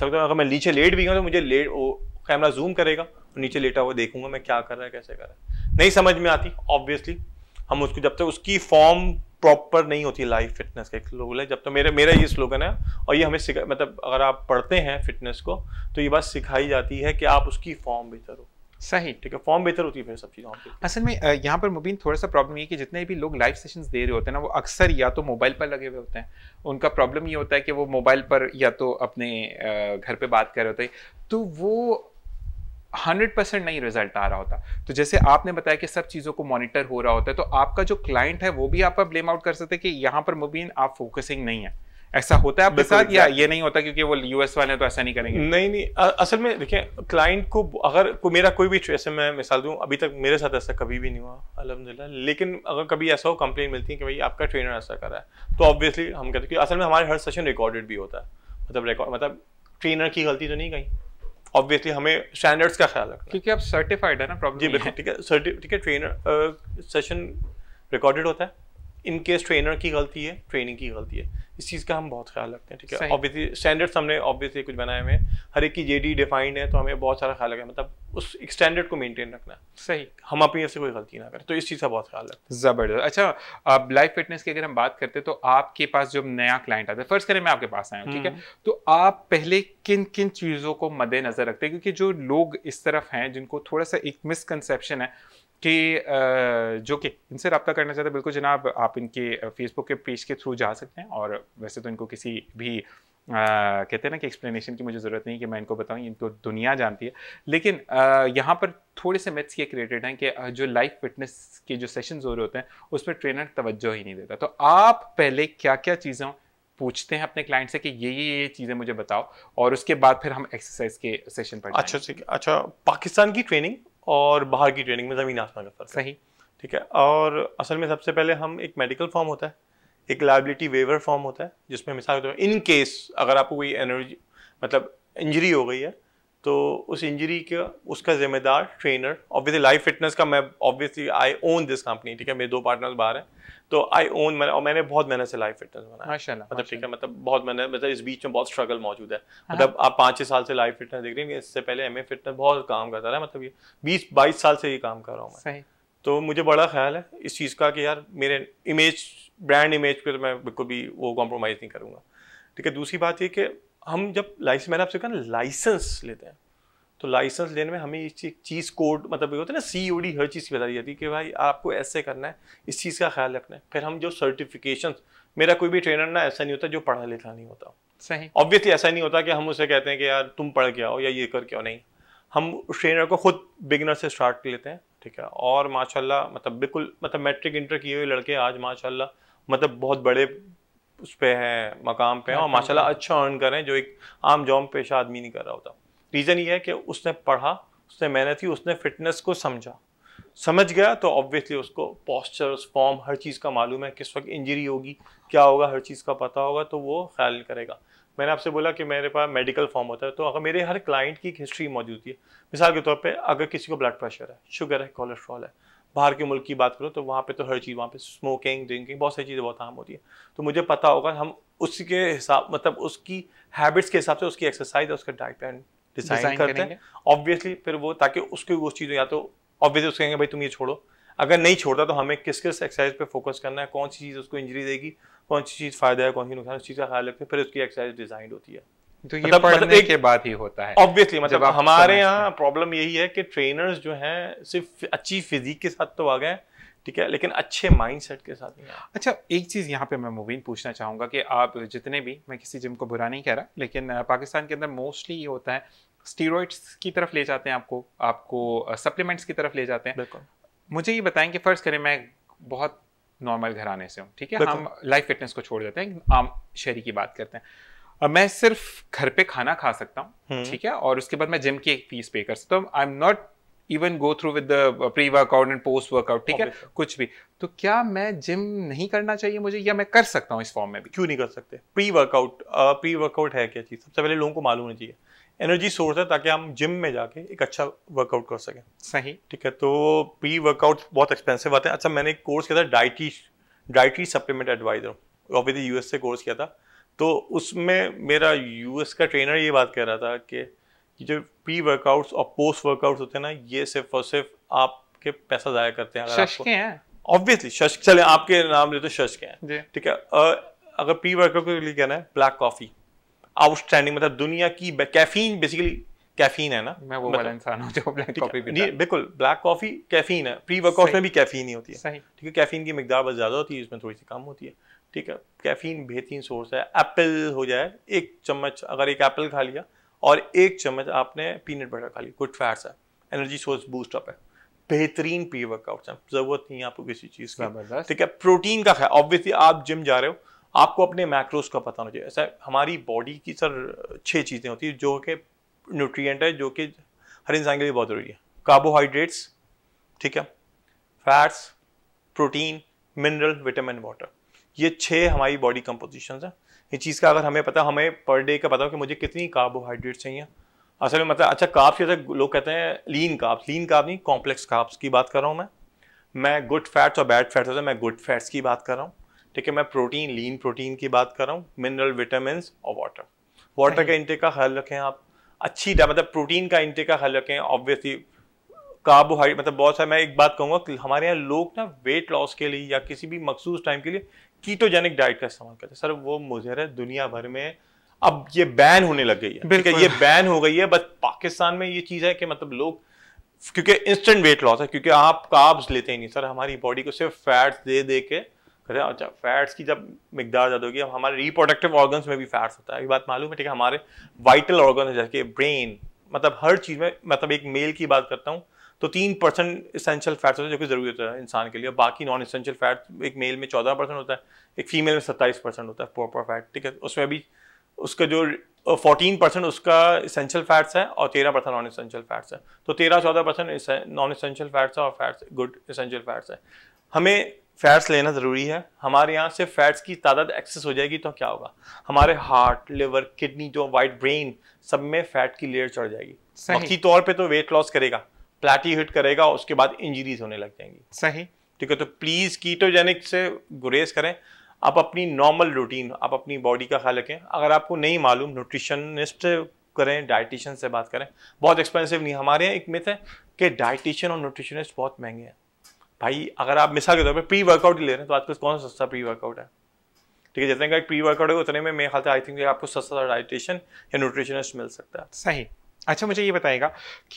सकते हैं अगर मैं नीचे लेट भी गया तो मुझे लेट वो कैमरा जूम करेगा और नीचे लेटा हुआ देखूंगा मैं क्या कर रहा है कैसे कर रहा है नहीं समझ में आती ऑब्वियसली हम उसको जब तक उसकी फॉर्म प्रॉपर नहीं होती लाइफ फिटनेस का एक है जब तक तो मेरा मेरा ये स्लोगन है और ये हमें मतलब अगर आप पढ़ते हैं फिटनेस को तो ये बात सिखाई जाती है कि आप उसकी फॉर्म बेहतर हो सही ठीक है फॉर्म बेहतर होती है फिर सब चीज़ों असल में यहाँ पर मुबीन थोड़ा सा प्रॉब्लम ये कि जितने भी लोग लाइव सेशंस दे रहे होते हैं ना वो अक्सर या तो मोबाइल पर लगे हुए होते हैं उनका प्रॉब्लम ये होता है कि वो मोबाइल पर या तो अपने घर पर बात कर रहे होते हैं तो वो हंड्रेड परसेंट नहीं रिजल्ट आ रहा होता तो जैसे आपने बताया कि सब चीज़ों को मॉनिटर हो रहा होता है तो आपका जो क्लाइंट है वो भी आप ब्लेम आउट कर सकते हैं कि यहाँ पर मुबीन आप फोकसिंग नहीं है ऐसा होता है आपके साथ या ये नहीं होता क्योंकि वो यूएस वाले तो ऐसा नहीं करेंगे नहीं नहीं अ, असल में देखिए क्लाइंट को अगर को मेरा कोई भी ऐसे मैं मिसाल दूं अभी तक मेरे साथ ऐसा कभी भी नहीं हुआ अलहमदिल्ला लेकिन अगर कभी ऐसा हो कंप्लेन मिलती है कि भाई आपका ट्रेनर ऐसा कर रहा है तो ऑब्वियसली हम कहते हैं असल में हमारे हर सेशन रिकॉर्डेड भी होता है मतलब रिकॉर्ड मतलब ट्रेनर की गलती तो नहीं कहीं ऑब्वियसली हमें स्टैंडर्ड्स का ख्याल रखना क्योंकि आप सर्टिफाइड है ना प्रॉब्लम जी बिल्कुल ठीक है ठीक है ट्रेनर सेशन रिकॉर्डेड होता है इन केस ट्रेनर की गलती है ट्रेनिंग की गलती है इस चीज़ का हम बहुत ख्याल रखते हैं ठीक है ऑब्वियसली स्टैंडर्ड्स हमने ऑब्वियसली कुछ बनाए हुए हर एक की जेडी डिफाइंड है तो हमें बहुत सारा ख्याल रखना मतलब उस स्टैंडर्ड को मेंटेन रखना सही हम अपनी ऐसे कोई गलती ना करें तो इस चीज़ का बहुत ख्याल रखते हैं ज़बरदस्त अच्छा अब लाइफ फिटनेस की अगर हम बात करते हैं तो आपके पास जब नया क्लाइंट आता है फर्स्ट करें मैं आपके पास आया हूँ ठीक है हम्म। तो आप पहले किन किन चीज़ों को मद्देनजर रखते हैं क्योंकि जो लोग इस तरफ हैं जिनको थोड़ा सा एक मिसकनसेप्शन है कि जो कि इनसे रब्ता करना चाहते हैं बिल्कुल जनाब आप इनके फेसबुक के पेज के थ्रू जा सकते हैं और वैसे तो इनको किसी भी आ, कहते हैं ना कि एक्सप्लेनेशन की मुझे ज़रूरत नहीं कि मैं इनको बताऊं इनको दुनिया जानती है लेकिन यहाँ पर थोड़े से मैथ्स ये क्रिएटेड हैं कि जो लाइफ फिटनेस के जो सेशन हो रहे होते हैं उस पर ट्रेनर तवज्जो ही नहीं देता तो आप पहले क्या क्या चीज़ें पूछते हैं अपने क्लाइंट से कि ये ये ये चीज़ें मुझे बताओ और उसके बाद फिर हम एक्सरसाइज के सेशन पर अच्छा ठीक अच्छा पाकिस्तान की ट्रेनिंग और बाहर की ट्रेनिंग में ज़मीन आसमान का फर्क सही ठीक है और असल में सबसे पहले हम एक मेडिकल फॉर्म होता है एक लाइबिलिटी वेवर फॉर्म होता है जिसमें मिसाल के तौर पर इन केस अगर आपको कोई एनर्जी मतलब इंजरी हो गई है तो उस इंजरी का उसका जिम्मेदार ट्रेनर ऑब्वियसली लाइफ फिटनेस का मैं obviously I own this company ठीक है मेरे दो पार्टनर्स बाहर हैं तो आई ओन मैंने और मैंने बहुत मेहनत से लाइफ फिटनेस बनाया माशाल्लाह मतलब ठीक है मतलब बहुत मैंने मतलब इस बीच में बहुत स्ट्रगल मौजूद है हाँ। मतलब आप पाँच छः साल से लाइफ फिटनेस देख रहे हैं इससे पहले एम फिटनेस बहुत काम करता रहा मतलब ये बीस बाईस साल से ये काम कर रहा हूँ मैं तो मुझे बड़ा ख्याल है इस चीज़ का कि यार मेरे इमेज ब्रांड इमेज पर मैं बिल्कुल भी वो कॉम्प्रोमाइज़ नहीं करूँगा ठीक है दूसरी बात ये कि हम जब लाइसेंस मैंने आपसे कहा लाइसेंस लेते हैं तो लाइसेंस लेने में हमें इस चीज़ कोड मतलब होता है ना सी ओडी हर चीज़ की बताई जाती है कि भाई आपको ऐसे करना है इस चीज़ का ख्याल रखना है फिर हम जो सर्टिफिकेशन मेरा कोई भी ट्रेनर ना ऐसा नहीं होता जो पढ़ा लिखा नहीं होता सही ऑब्वियसली ऐसा नहीं होता कि हम उसे कहते हैं कि यार तुम पढ़ के आओ या ये कर के आओ नहीं हम उस ट्रेनर को खुद बिगनर से स्टार्ट कर लेते हैं ठीक है और माशाल्लाह मतलब बिल्कुल मतलब मैट्रिक इंटर किए हुए लड़के आज माशाल्लाह मतलब बहुत बड़े उस पर है मकाम पे है और माशाल्लाह अच्छा अर्न करें जो एक आम जॉब पेशा आदमी नहीं कर रहा होता रीज़न ये है कि उसने पढ़ा उसने मेहनत की उसने फिटनेस को समझा समझ गया तो ऑब्वियसली उसको पॉस्चर फॉर्म हर चीज़ का मालूम है किस वक्त इंजरी होगी क्या होगा हर चीज़ का पता होगा तो वो ख्याल करेगा मैंने आपसे बोला कि मेरे पास मेडिकल फॉर्म होता है तो अगर मेरे हर क्लाइंट की एक हिस्ट्री मौजूद है मिसाल के तौर पर अगर किसी को ब्लड प्रेशर है शुगर है कोलेस्ट्रॉल है बाहर के मुल्क की बात करो तो वहाँ पे तो हर चीज़ वहाँ पे स्मोकिंग ड्रिंकिंग बहुत सारी चीज़ें बहुत आम होती है तो मुझे पता होगा हम उसके हिसाब मतलब उसकी हैबिट्स के हिसाब से उसकी एक्सरसाइज और उसका डाइट प्लान डिजाइन करते हैं ऑब्वियसली फिर वो ताकि उसकी वो चीज़ या तो ऑब्वियसली उसके कहेंगे भाई तुम ये छोड़ो अगर नहीं छोड़ता तो हमें किस किस एक्सरसाइज पर फोकस करना है कौन सी चीज़ उसको इंजरी देगी कौन सी चीज़ फायदा है कौन सी नुकसान उस चीज़ का ख्याल रखते हैं फिर उसकी एक्सरसाइज डिजाइंड होती है तो ये मतलब, मतलब पढ़ने मतलब के बाद ही होता है ऑब्वियसली मतलब हमारे यहाँ प्रॉब्लम यही है कि ट्रेनर्स जो हैं सिर्फ अच्छी फिजिक के साथ तो आ गए ठीक है लेकिन अच्छे माइंडसेट के साथ अच्छा एक चीज़ यहाँ पे मैं मुबीन पूछना चाहूंगा कि आप जितने भी मैं किसी जिम को बुरा नहीं कह रहा लेकिन पाकिस्तान के अंदर मोस्टली ये होता है स्टीरोइड्स की तरफ ले जाते हैं आपको आपको सप्लीमेंट्स की तरफ ले जाते हैं बिल्कुल मुझे ये बताएं कि फ़र्ज़ करें मैं बहुत नॉर्मल घराने से हूँ ठीक है हम लाइफ फिटनेस को छोड़ देते हैं आम शहरी की बात करते हैं मैं सिर्फ घर पे खाना खा सकता हूँ हम्म। ठीक है और उसके बाद मैं जिम की एक फीस पे कर सकता हूँ I am not even go through with pre workout and post workout ठीक है कुछ भी तो क्या मैं जिम नहीं करना चाहिए मुझे या मैं कर सकता हूँ इस फॉर्म में भी क्यों नहीं कर सकते प्री वर्कआउट प्री वर्कआउट है क्या चीज़ सबसे पहले लोगों को मालूम होना चाहिए एनर्जी सोर्स है ताकि हम जिम में जाके एक अच्छा वर्कआउट कर सकें सही ठीक है तो प्री वर्कआउट बहुत एक्सपेंसिव आते हैं अच्छा मैंने एक कोर्स किया था dietary dietary supplement advisor of with US से कोर्स किया था तो उसमें मेरा यूएस का ट्रेनर ये बात कह रहा था कि जो प्री वर्कआउट्स और पोस्ट वर्कआउट्स होते हैं ना ये सिर्फ और सिर्फ आपके पैसा ज़ाया करते हैं अगर आपको ऑब्वियसली शश चले आपके नाम लेते तो शश के हैं ठीक है अगर प्री वर्कआउट के लिए कहना है ब्लैक कॉफ़ी आउटस्टैंडिंग मतलब दुनिया की कैफीन बेसिकली कैफीन है ना मैं वो मतलब वाला इंसान हूँ जो ब्लैक कॉफी पीता है बिल्कुल ब्लैक कॉफी कैफीन है प्री वर्कआउट में भी कैफीन ही होती है ठीक है कैफीन की मकदार बहुत ज़्यादा होती है इसमें थोड़ी सी कम होती है ठीक है कैफीन बेहतरीन सोर्स है एप्पल हो जाए एक चम्मच अगर एक एप्पल खा लिया और एक चम्मच आपने पीनट बटर खा लिया गुड फैट्स है एनर्जी सोर्स बूस्ट अप है बेहतरीन प्री वर्कआउट है जरूरत नहीं है आपको किसी चीज़ का ठीक है प्रोटीन का खाया ऑब्वियसली आप जिम जा रहे हो आपको अपने मैक्रोस का पता होना चाहिए ऐसा हमारी बॉडी की सर छः चीज़ें होती है जो कि न्यूट्रिएंट है जो कि हर इंसान के लिए बहुत ज़रूरी है कार्बोहाइड्रेट्स ठीक है fats protein mineral vitamin water ये छः हमारी बॉडी कंपोजिशन है ये चीज़ का अगर हमें पता हमें पर डे का पता हो कि मुझे कितनी कार्बोहाइड्रेट चाहिए असल में मतलब अच्छा काप्स जैसे लोग कहते हैं लीन काप्स लीन काप नहीं कॉम्प्लेक्स काप्स की बात कर रहा हूँ मैं मैं गुड फैट्स और बैड फैट्स होते हैं मैं गुड फैट्स की बात कर रहा हूँ ठीक है मैं प्रोटीन लीन प्रोटीन की बात कर रहा हूँ मिनरल विटामिन और वाटर वाटर का इंटेक का ख्याल रखें आप अच्छी मतलब प्रोटीन का इंटेक का ख्याल रखें ऑब्वियसली कार्बोहाइड्रेट मतलब बहुत सारे मैं एक बात कहूँगा कि हमारे यहाँ लोग ना वेट लॉस के लिए या किसी भी मखसूस टाइम के लिए कीटोजेनिक डाइट का इस्तेमाल करते हैं सर वो मुजहर है दुनिया भर में अब ये बैन होने लग गई है ठीक है ये बैन हो गई है बस पाकिस्तान में ये चीज़ है कि मतलब लोग क्योंकि इंस्टेंट वेट लॉस है क्योंकि आप काब्स लेते ही नहीं सर हमारी बॉडी को सिर्फ फैट्स दे दे के करें अच्छा फैट्स की जब मकदार ज़्यादा होगी अब हमारे रिप्रोडक्टिव ऑर्गन्स में भी फैट्स होता है ये बात मालूम है ठीक है हमारे वाइटल ऑर्गन है जैसे ब्रेन मतलब हर चीज़ में मतलब एक मेल की बात करता हूँ तो तीन परसेंट इसेंशियल फैट्स होते हैं जो कि ज़रूरी होता है इंसान के लिए बाकी नॉन इसेंशियल फैट एक मेल में चौदह परसेंट होता है एक फीमेल में सत्ताईस परसेंट होता है प्रॉपर फैट ठीक है उसमें भी उसका जो फोर्टीन परसेंट उसका इसेंशियल फैट्स है और तेरह परसेंट नॉन इसेंशियल फैट्स है तो तेरह चौदह परसेंट नॉन इसेंशियल फैट्स है और फैट्स गुड इसेंशियल फैट्स है हमें फैट्स लेना ज़रूरी है हमारे यहाँ से फैट्स की तादाद एक्सेस हो जाएगी तो क्या होगा हमारे हार्ट लिवर किडनी जो वाइट ब्रेन सब में फैट की लेयर चढ़ जाएगी वक्ती तौर पे तो वेट लॉस करेगा प्लेटी हिट करेगा उसके बाद इंजरीज होने लग जाएंगी सही ठीक है तो प्लीज़ कीटोजेनिक से गुरेज करें आप अपनी नॉर्मल रूटीन आप अपनी बॉडी का ख्याल रखें अगर आपको नहीं मालूम न्यूट्रिशनिस्ट करें डाइटिशियन से बात करें बहुत एक्सपेंसिव नहीं हमारे यहाँ एक मिथ है कि डाइटिशियन और न्यूट्रिशनिस्ट बहुत महंगे हैं भाई अगर आप मिसाल के तौर पर प्री वर्कआउट ले रहे हैं तो आजकल कौन सा सस्ता प्री वर्कआउट है ठीक है जितने का एक प्री वर्कआउट है उतने में मेरे ख्याल से आई थिंक आपको सस्ता डाइटिशियन या न्यूट्रिशनिस्ट मिल सकता है सही अच्छा मुझे ये बताएगा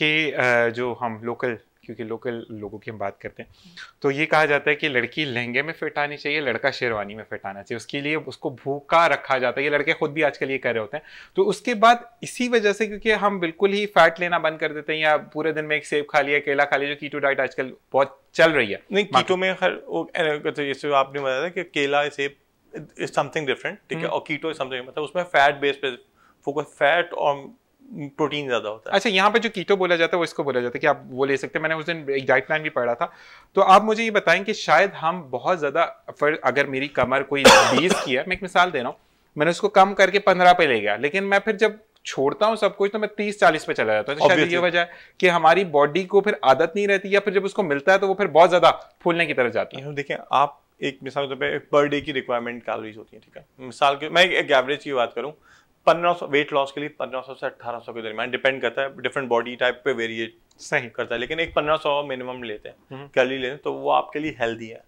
कि जो हम लोकल क्योंकि लोकल लोगों की हम बात करते हैं तो ये कहा जाता है कि लड़की लहंगे में फिट आनी चाहिए लड़का शेरवानी में फिट आना चाहिए उसके लिए उसको भूखा रखा जाता है ये लड़के खुद भी आजकल ये कर रहे होते हैं तो उसके बाद इसी वजह से क्योंकि हम बिल्कुल ही फैट लेना बंद कर देते हैं या पूरे दिन में एक सेब खा लिया केला खा लिया जो कीटो डाइट आजकल बहुत चल रही है नहीं कीटो में हर मतलब जैसे आपने बताया कि केला सेब इज समथिंग डिफरेंट ठीक है हम्म। और कीटो इज समथिंग मतलब उसमें फैट बेस पे फोकस फैट और प्रोटीन ज़्यादा होता है अच्छा यहाँ पे जो कीटो बोला जाता है वो इसको बोला जाता है कि आप वो ले सकते हैं मैंने उस दिन एक डाइट प्लान भी पढ़ा था तो आप मुझे ये बताएं कि शायद हम बहुत ज़्यादा अगर मेरी कमर कोई बीस की है मैं एक मिसाल दे रहा हूँ मैंने उसको कम करके पंद्रह पे ले गया लेकिन मैं फिर जब छोड़ता हूँ सब कुछ तो मैं तीस चालीस पे चला जाता हूँ तो शायद ये वजह है कि हमारी बॉडी को फिर आदत नहीं रहती या फिर जब उसको मिलता है तो वो फिर बहुत ज़्यादा फूलने की तरफ जाती है देखिए आप एक मिसाल के तौर पर पर डे की रिक्वायरमेंट कैलोरीज होती है ठीक है मिसाल के मैं एक एवरेज की बात करूँ पंद्रह सौ वेट लॉस के लिए पंद्रह सौ से 1800 सौ के दरमियान डिपेंड करता है डिफरेंट बॉडी टाइप पे वेरिएट सही करता है लेकिन एक पंद्रह सौ मिनिमम लेते हैं कैलोरी हम्म। लेते हैं तो वो आपके लिए हेल्दी है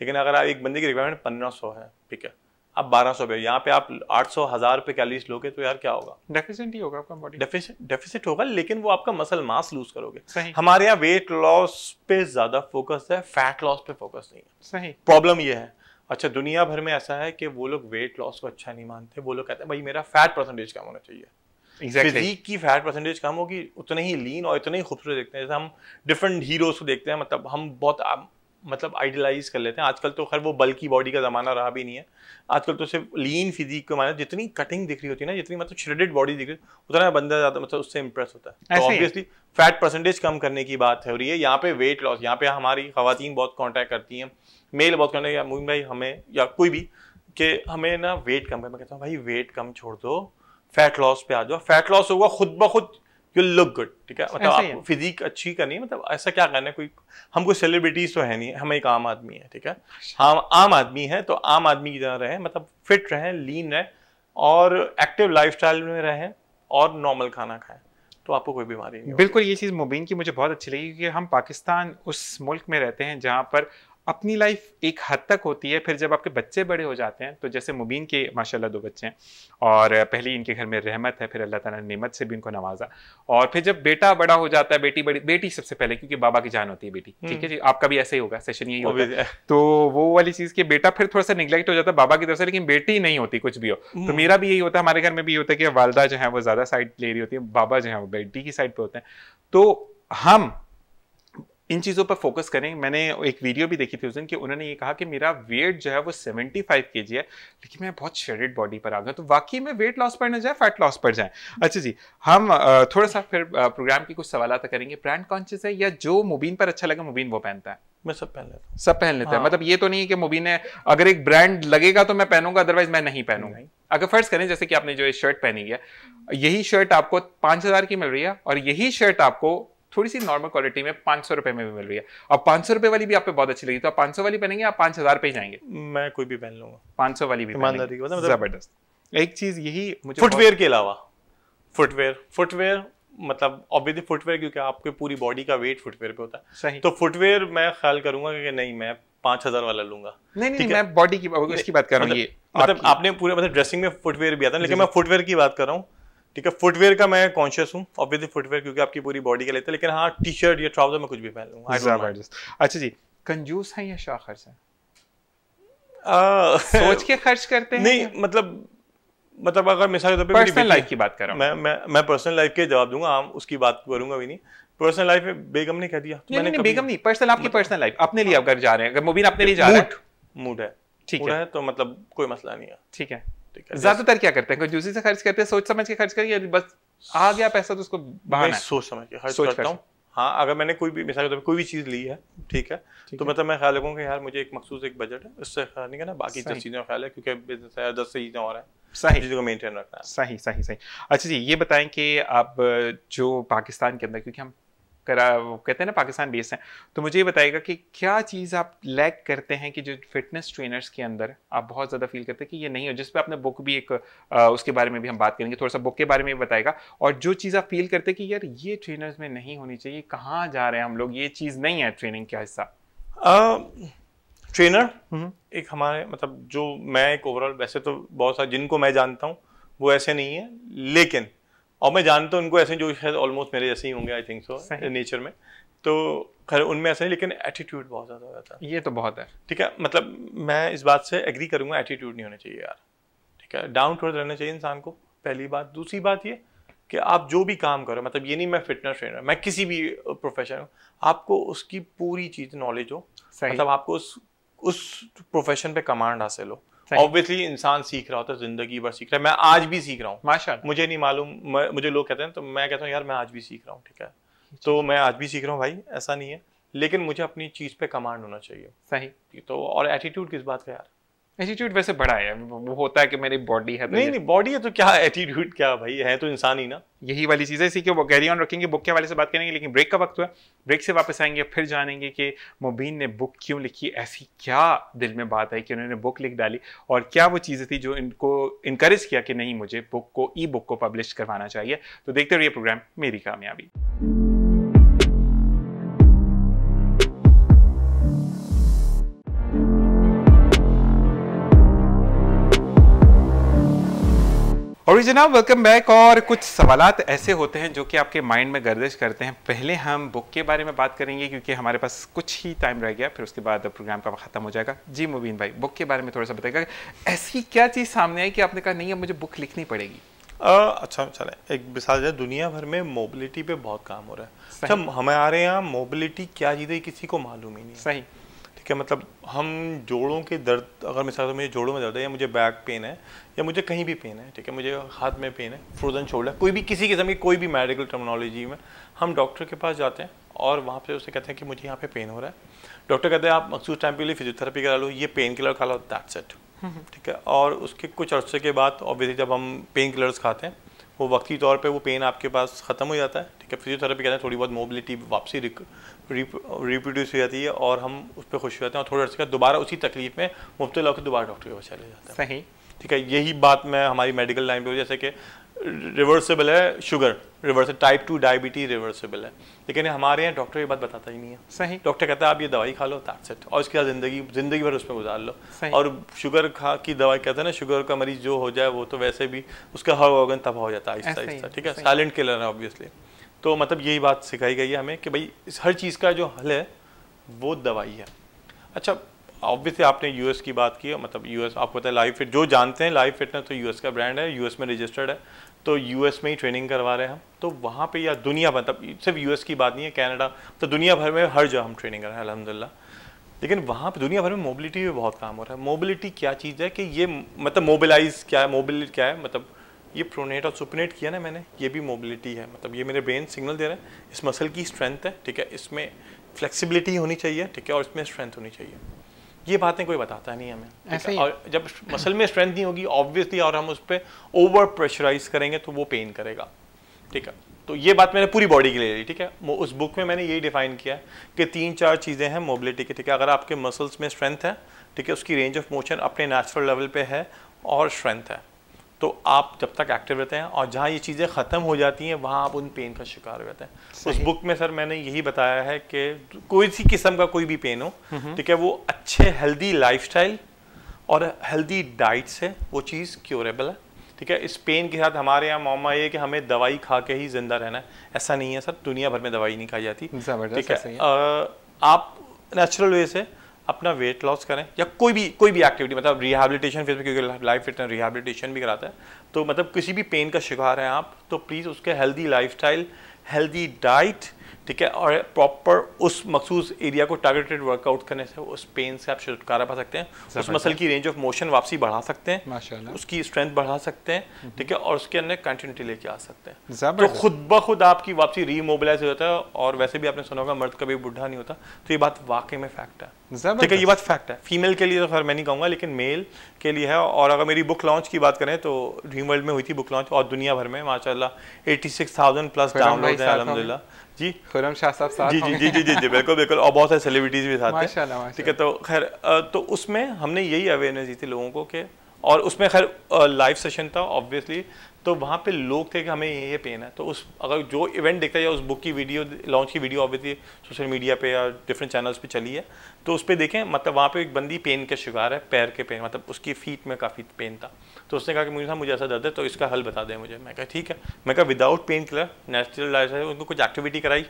लेकिन अगर आप एक बंदे की रिक्वायरमेंट पंद्रह सौ है ठीक है आप बारह सौ पे यहाँ पे आप आठ सौ हजार रुपये कैलोरीज लोगे तो यार क्या होगा डेफिसिट ही होगा आपका बॉडी डेफिसिट डेफिसिट होगा लेकिन वो आपका मसल मास लूज करोगे सही हमारे यहाँ वेट लॉस पे ज्यादा फोकस है फैट लॉस पे फोकस नहीं है सही प्रॉब्लम ये है अच्छा दुनिया भर में ऐसा है कि वो लोग वेट लॉस को अच्छा नहीं मानते वो लोग कहते हैं भाई मेरा फैट परसेंटेज कम होना चाहिए exactly. की फैट परसेंटेज कम होगी उतने ही लीन और इतने ही खूबसूरत देखते हैं जैसे हम डिफरेंट हीरोज को देखते हैं मतलब हम बहुत मतलब आइडियलाइज कर लेते हैं आजकल तो खैर वो बल्कि बॉडी का ज़माना रहा भी नहीं है आजकल तो सिर्फ लीन फिजिक को माना जितनी कटिंग दिख रही होती है ना जितनी मतलब श्रेडेड बॉडी दिख रही है उतना बंदा ज़्यादा मतलब उससे इंप्रेस होता है तो ऑब्वियसली फैट परसेंटेज कम करने की बात हो रही है यहाँ पे वेट लॉस यहाँ पे हमारी खातन बहुत कॉन्टैक्ट करती हैं मेल बहुत कॉन्टैक्ट या मोहन भाई हमें या कोई भी कि हमें ना वेट कम कर मैं कहता हूँ भाई वेट कम छोड़ दो फैट लॉस पे आ जाओ फैट लॉस होगा खुद ब खुद यू लुक गुड ठीक है मतलब आपको फिजिक अच्छी करनी है मतलब ऐसा क्या करना है कोई हम कोई सेलिब्रिटीज तो है नहीं हम एक आम आदमी है ठीक है अच्छा। हम आम आदमी है तो आम आदमी की तरह रहें मतलब फिट रहें लीन रहें और एक्टिव लाइफस्टाइल में रहें और नॉर्मल खाना खाएं तो आपको कोई बीमारी नहीं बिल्कुल ये चीज़ मुबीन की मुझे बहुत अच्छी लगी क्योंकि हम पाकिस्तान उस मुल्क में रहते हैं जहाँ पर अपनी लाइफ एक हद तक होती है फिर जब आपके बच्चे बड़े हो जाते हैं तो जैसे मुबीन के माशाल्लाह दो बच्चे हैं और पहले इनके घर में रहमत है फिर अल्लाह ताला ने नेमत से भी इनको नवाजा और फिर जब बेटा बड़ा हो जाता है बेटी बड़ी बेटी सबसे पहले क्योंकि बाबा की जान होती है बेटी ठीक है हम्म। जी आपका भी ऐसा ही होगा सेशन यही होगा तो वो वाली चीज़ की बेटा फिर थोड़ा सा निगलेक्ट हो जाता है बाबा की तरफ से लेकिन बेटी नहीं होती कुछ भी हो तो हम्म। मेरा भी यही होता है हमारे घर में भी होता है कि वालदा जो है वो ज़्यादा साइड ले रही होती है बाबा जो है वो बेटी की साइड पर होते हैं तो हम इन चीज़ों पर फोकस करें मैंने एक वीडियो भी देखी थी उस दिन कि उन्होंने ये कहा कि मेरा वेट जो है वो 75 फाइव के जी है लेकिन मैं बहुत शेडेड बॉडी पर आ गया तो वाकई में वेट लॉस पर ना जाए फैट लॉस पर जाए अच्छा जी हम थोड़ा सा फिर प्रोग्राम की कुछ सवाल आता करेंगे ब्रांड कॉन्शियस है या जो मुबीन पर अच्छा लगा मुबीन वो पहनता है मैं सब पहन लेता हूँ सब पहन लेता हाँ। है मतलब ये तो नहीं है कि मुबीन है अगर एक ब्रांड लगेगा तो मैं पहनूंगा अदरवाइज मैं नहीं पहनूंगा अगर फर्ज करें जैसे कि आपने जो ये शर्ट पहनी है यही शर्ट आपको पांच हजार की मिल रही है और यही शर्ट आपको थोड़ी सी नॉर्मल क्वालिटी में पाँच सौ रुपये में भी मिल रही है और पाँच सौ रुपये वाली भी आप पे बहुत अच्छी लगी तो आप पाँच सौ वाली पहनेंगे आप पाँच हज़ार पे ही जाएंगे मैं कोई भी पहन लूंगा पाँच सौ वाली भी ईमानदारी मतलब ज़बरदस्त एक चीज़ यही मुझे फुटवेयर के अलावा फुटवेयर फुटवेयर मतलब ऑब्वियसली फुटवेयर क्योंकि आपके पूरी बॉडी का वेट फुटवेयर पे होता है सही तो फुटवेयर मैं ख्याल करूंगा कि नहीं मैं पांच हजार वाला लूंगा नहीं नहीं मैं बॉडी मतलब मतलब की बात कर रहा हूँ मतलब आपने पूरे मतलब ड्रेसिंग में फुटवेयर भी आता है लेकिन मैं फुटवेयर की बात कर रहा हूँ ठीक है फुटवेयर का मैं कॉन्शियस हूँ ऑब्वियसली फुटवेयर क्योंकि आपकी पूरी बॉडी का लेते हैं लेकिन हाँ टी शर्ट या ट्राउजर में कुछ भी पहन लूंगा अच्छा जी कंजूस है या शाह खर्च है सोच के खर्च करते हैं नहीं मतलब मतलब अगर मिसाल के तौर पर पर्सनल लाइफ की बात कर रहा हूँ मैं मैं मैं पर्सनल लाइफ के जवाब दूंगा आम हाँ, उसकी बात करूंगा भी नहीं पर्सनल लाइफ में बेगम ने कह दिया तो नहीं, मैंने नहीं, बेगम नहीं पर्सनल आपकी पर्सनल लाइफ अपने लिए अगर जा रहे हैं अगर मुबीन अपने लिए जा रहा है मूड है ठीक है तो मतलब कोई मसला नहीं है ठीक है ज्यादातर क्या करते हैं कंजूसी से खर्च करते हैं सोच समझ के खर्च करेंगे बस आ गया पैसा तो उसको मैं सोच समझ के खर्च करता हूँ हाँ अगर मैंने कोई भी मिसाल के तौर पर कोई भी चीज़ ली है ठीक है ठीक तो है। मतलब मैं ख्याल रखूँ कि यार मुझे एक मखसूस एक बजट है उससे ख्याल नहीं करना बाकी दस चीज़ों का ख्याल है क्योंकि बिजनेस है दस चीज़ें और हैं सही चीज़ों को मेंटेन रखना है सही सही सही अच्छा जी ये बताएं कि आप जो पाकिस्तान के अंदर क्योंकि हम करा वो कहते हैं ना पाकिस्तान बेस्ड हैं तो मुझे ये बताइएगा कि क्या चीज़ आप लैक करते हैं कि जो फिटनेस ट्रेनर्स के अंदर आप बहुत ज़्यादा फील करते हैं कि ये नहीं हो जिस पर आपने बुक भी एक आ, उसके बारे में भी हम बात करेंगे थोड़ा सा बुक के बारे में भी बताएगा और जो चीज़ आप फील करते हैं कि यार ये ट्रेनर्स में नहीं होनी चाहिए कहाँ जा रहे हैं हम लोग ये चीज़ नहीं है ट्रेनिंग का हिस्सा ट्रेनर हम्म। एक हमारे मतलब जो मैं एक ओवरऑल वैसे तो बहुत सारे जिनको मैं जानता हूँ वो ऐसे नहीं है लेकिन और मैं जानता तो हूँ उनको ऐसे जो शायद ऑलमोस्ट मेरे जैसे ही होंगे आई थिंक सो नेचर में तो खैर उनमें ऐसा नहीं लेकिन एटीट्यूड बहुत ज़्यादा हो जाता है ये तो बहुत है ठीक है मतलब मैं इस बात से एग्री करूँगा एटीट्यूड नहीं होना चाहिए यार ठीक है डाउन टू अर्थ रहना चाहिए इंसान को पहली बात दूसरी बात ये कि आप जो भी काम करो मतलब ये नहीं मैं फिटनेस ट्रेनर मैं किसी भी प्रोफेशन हूँ आपको उसकी पूरी चीज़ नॉलेज हो मतलब आपको उस उस प्रोफेशन पे कमांड हासिल हो ऑब्वियसली इंसान सीख रहा होता है जिंदगी भर सीख रहा है मैं आज भी सीख रहा हूँ माशा मुझे नहीं मालूम मुझे लोग कहते हैं तो मैं कहता हूँ यार मैं आज भी सीख रहा हूँ ठीक है तो मैं आज भी सीख रहा हूँ भाई ऐसा नहीं है लेकिन मुझे अपनी चीज पे कमांड होना चाहिए सही तो और एटीट्यूड किस बात का यार एटीट्यूड वैसे बड़ा है वो होता है कि मेरी बॉडी है तो नहीं नहीं बॉडी है तो क्या एटीट्यूड क्या भाई है तो इंसान ही ना यही वाली चीज़ें इसी के कैरी ऑन रखेंगे बुक के वाले से बात करेंगे लेकिन ब्रेक का वक्त हुआ ब्रेक से वापस आएंगे फिर जानेंगे कि मुबीन ने बुक क्यों लिखी ऐसी क्या दिल में बात आई कि उन्होंने बुक लिख डाली और क्या वो चीज़ें थी जो इनको इनक्रेज किया कि नहीं मुझे बुक को ई बुक को पब्लिश करवाना चाहिए तो देखते रहिए प्रोग्राम मेरी कामयाबी और जनाब वेलकम बैक और कुछ सवाल ऐसे होते हैं जो कि आपके माइंड में गर्दिश करते हैं पहले हम बुक के बारे में बात करेंगे क्योंकि हमारे पास कुछ ही टाइम रह गया फिर उसके बाद प्रोग्राम का ख़त्म हो जाएगा जी मुबीन भाई बुक के बारे में थोड़ा सा बताएगा ऐसी क्या चीज़ सामने आई कि आपने कहा नहीं अब मुझे बुक लिखनी पड़ेगी आ, अच्छा चले एक मिसाल जाए दुनिया भर में मोबिलिटी पे बहुत काम हो रहा है अच्छा हमारे यहाँ मोबिलिटी क्या चीज़ है किसी को मालूम ही नहीं सही कि मतलब हम जोड़ों के दर्द अगर मिसाल मुझे जोड़ों में दर्द है या मुझे बैक पेन है या मुझे कहीं भी पेन है ठीक है मुझे हाथ में पेन है फ्रोजन शोल्डर कोई भी किसी किस्म की कोई भी मेडिकल टर्मिनोलॉजी में हम डॉक्टर के पास जाते हैं और वहाँ पे उसे कहते हैं कि मुझे यहाँ पे पेन हो रहा है डॉक्टर कहते हैं आप मखसूस टाइम के लिए फिजियोथेरेपी करा लो ये पेन किलर खा लो दैट्स इट ठीक है और उसके कुछ अर्से के बाद ऑब्वियसली जब हम पेन किलर्स खाते हैं वो वक्ती तौर पे वो पेन आपके पास ख़त्म हो जाता है ठीक है फिजियोथेरेपी कहते हैं थोड़ी बहुत मोबिलिटी वापसी रिप्रोड्यूस हो जाती है और हम उस पर खुश हो जाते हैं और थोड़े अर्से का दोबारा उसी तकलीफ में मुबतला होकर दोबारा डॉक्टर के पास चले जाते हैं सही ठीक है यही बात मैं हमारी मेडिकल लाइन पे जैसे कि रिवर्सेबल है sugar reverse type two diabetes reversible है लेकिन हमारे यहाँ डॉक्टर ये बात बताता ही नहीं है सही डॉक्टर कहता है आप ये दवाई खा लो ताट सेट और इसके बाद जिंदगी जिंदगी भर उसमें गुजार लो और शुगर खा की दवाई कहते हैं ना शुगर का मरीज जो हो जाए वो तो वैसे भी उसका हर ऑर्गन तबाह हो जाता है आहिस्ता आहिस्ता ठीक है साइलेंट किलर है ऑब्वियसली तो मतलब यही बात सिखाई गई है हमें कि भाई इस हर चीज़ का जो हल है वो दवाई है अच्छा ऑब्वियसली आपने यूएस की बात की है मतलब यूएस आपको पता है लाइव फिट जो जानते हैं लाइव फिटनेस तो यूएस का ब्रांड है यूएस में रजिस्टर्ड है तो यूएस में ही ट्रेनिंग करवा रहे हैं हम तो वहाँ पे या दुनिया मतलब सिर्फ यूएस की बात नहीं है कनाडा तो दुनिया भर में हर जगह हम ट्रेनिंग कर रहे हैं अलहमदिल्ला लेकिन वहाँ पर दुनिया भर में मोबिलिटी भी बहुत काम हो रहा है मोबिलिटी क्या चीज़ है कि ये मतलब मोबिलाइज क्या है मोबिलिटी क्या है मतलब ये प्रोनेट और सुपनेट किया ना मैंने ये भी मोबिलिटी है मतलब ये मेरे ब्रेन सिग्नल दे रहे हैं इस मसल की स्ट्रेंथ है ठीक है इसमें फ्लेक्सिबिलिटी होनी चाहिए ठीक है और इसमें स्ट्रेंथ होनी चाहिए ये बातें कोई बताता नहीं हमें ऐसे ही। और जब मसल में स्ट्रेंथ नहीं होगी ऑब्वियसली और हम उस पर ओवर प्रेशराइज करेंगे तो वो पेन करेगा ठीक है तो ये बात मैंने पूरी बॉडी के लिए ली ठीक है उस बुक में मैंने यही डिफाइन किया कि तीन चार चीज़ें हैं मोबिलिटी की ठीक है अगर आपके मसल्स में स्ट्रेंथ है ठीक है उसकी रेंज ऑफ मोशन अपने नेचुरल लेवल पे है और स्ट्रेंथ है तो आप जब तक एक्टिव रहते हैं और जहाँ ये चीज़ें ख़त्म हो जाती हैं वहाँ आप उन पेन का शिकार हो जाते हैं उस बुक में सर मैंने यही बताया है कि कोई सी किस्म का कोई भी पेन हो ठीक है वो अच्छे हेल्दी लाइफस्टाइल और हेल्दी डाइट से वो चीज़ क्योरेबल है ठीक है इस पेन के साथ हमारे यहाँ मामा ये कि हमें दवाई खा के ही जिंदा रहना है ऐसा नहीं है सर दुनिया भर में दवाई नहीं खाई जाती ठीक है आ, आप नेचुरल वे से अपना वेट लॉस करें या कोई भी कोई भी एक्टिविटी मतलब रिहेबिलिटेशन फिर क्योंकि लाइफ फिट रिहेबिलिटेशन भी कराता है तो मतलब किसी भी पेन का शिकार है आप तो प्लीज़ उसके हेल्दी लाइफ हेल्दी डाइट ठीक है और प्रॉपर उस मखसूस एरिया को टारगेटेड वर्कआउट करने से उस पेन से आप छुटकारा पा सकते हैं उस मसल की रेंज ऑफ मोशन वापसी बढ़ा सकते हैं उसकी स्ट्रेंथ बढ़ा सकते हैं हम्म। ठीक है और उसके अंदर कंटिन्यूटी लेके आ सकते हैं तो खुद ब खुद आपकी वापसी रीमोबिलाइज हो जाता है और वैसे भी आपने सुना होगा मर्द कभी बुढ़ा नहीं होता तो ये बात वाकई में फैक्ट है ठीक है ये बात फैक्ट है फीमेल के लिए तो खैर मैं नहीं कहूँगा लेकिन मेल के लिए है और अगर मेरी बुक लॉन्च की बात करें तो ड्रीम वर्ल्ड में हुई थी बुक लॉन्च और दुनिया भर में माशाल्लाह 86,000 प्लस डाउनलोड है अलहमदिल्ला जी खुरम शाह साहब साथ जी जी जी जी जी जी बिल्कुल बिल्कुल और बहुत सारे सेलिब्रिटीज भी साथ माशाल्लाह ठीक है तो खैर तो उसमें हमने यही अवेयरनेस दी थी लोगों को कि और उसमें खैर लाइव सेशन था ऑब्वियसली तो वहाँ पे लोग थे कि हमें ये पेन है तो उस अगर जो इवेंट देखता है या उस बुक की वीडियो लॉन्च की वीडियो ऑब्वियसली सोशल मीडिया पे या डिफरेंट चैनल्स पे चली है तो उस पर देखें मतलब वहाँ पे एक बंदी पेन के शिकार है पैर के पेन मतलब उसकी फीट में काफ़ी पेन था तो उसने कहा कि मुझे मुझे ऐसा दर्द है तो इसका हल बता दें मुझे मैं कहा ठीक है मैं कहा without painkiller natural life उनको कुछ एक्टिविटी कराई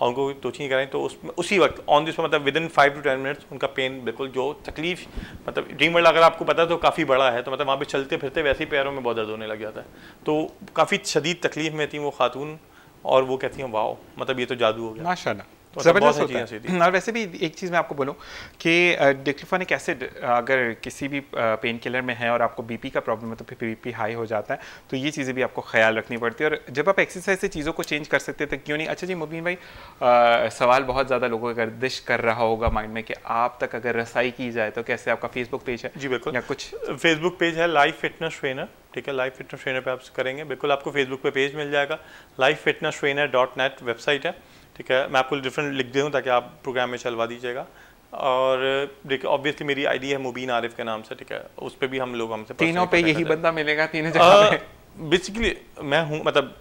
और उनको टोचिंग कराएं तो उसमें उसी वक्त ऑन दिस मतलब with in five to ten minutes उनका पेन बिल्कुल जो तकलीफ मतलब ड्रीम वर्ल्ड अगर आपको पता है तो काफ़ी बड़ा है तो मतलब वहाँ पर चलते फिरते वैसे ही पैरों में बहुत दर्द होने लग जाता है तो काफ़ी शदीद तकलीफ में थी वो खातून और वो कहती हैं वाओ मतलब ये तो जादू हो गया माशाल्लाह ज़बरदस्त होता है और वैसे भी एक चीज़ मैं आपको बोलूँ कि डिक्लोफानिक एसिड अगर किसी भी पेन किलर में है और आपको बीपी का प्रॉब्लम है तो फिर बीपी हाई हो जाता है तो ये चीज़ें भी आपको ख्याल रखनी पड़ती है और जब आप एक्सरसाइज से चीज़ों को चेंज कर सकते तो क्यों नहीं अच्छा जी मुबीन भाई आ, सवाल बहुत ज़्यादा लोगों का गर्दिश कर रहा होगा माइंड में कि आप तक अगर रसाई की जाए तो कैसे आपका फेसबुक पेज है जी बिल्कुल या कुछ फेसबुक पेज है लाइव फिटनेस ट्रेनर ठीक है लाइव फिटनेस ट्रेनर पे आप करेंगे बिल्कुल आपको फेसबुक पे पेज मिल जाएगा live fitness trainer dot net website है ठीक है मैं आपको डिफरेंट लिख दे हूँ ताकि आप प्रोग्राम में चलवा दीजिएगा और देखिए ऑब्वियसली मेरी आईडी है मुबीन आरिफ के नाम से ठीक है उस पर भी हम लोग हमसे तीनों पे यही बंदा मिलेगा तीनों हाँ, जगह बेसिकली मैं हूँ मतलब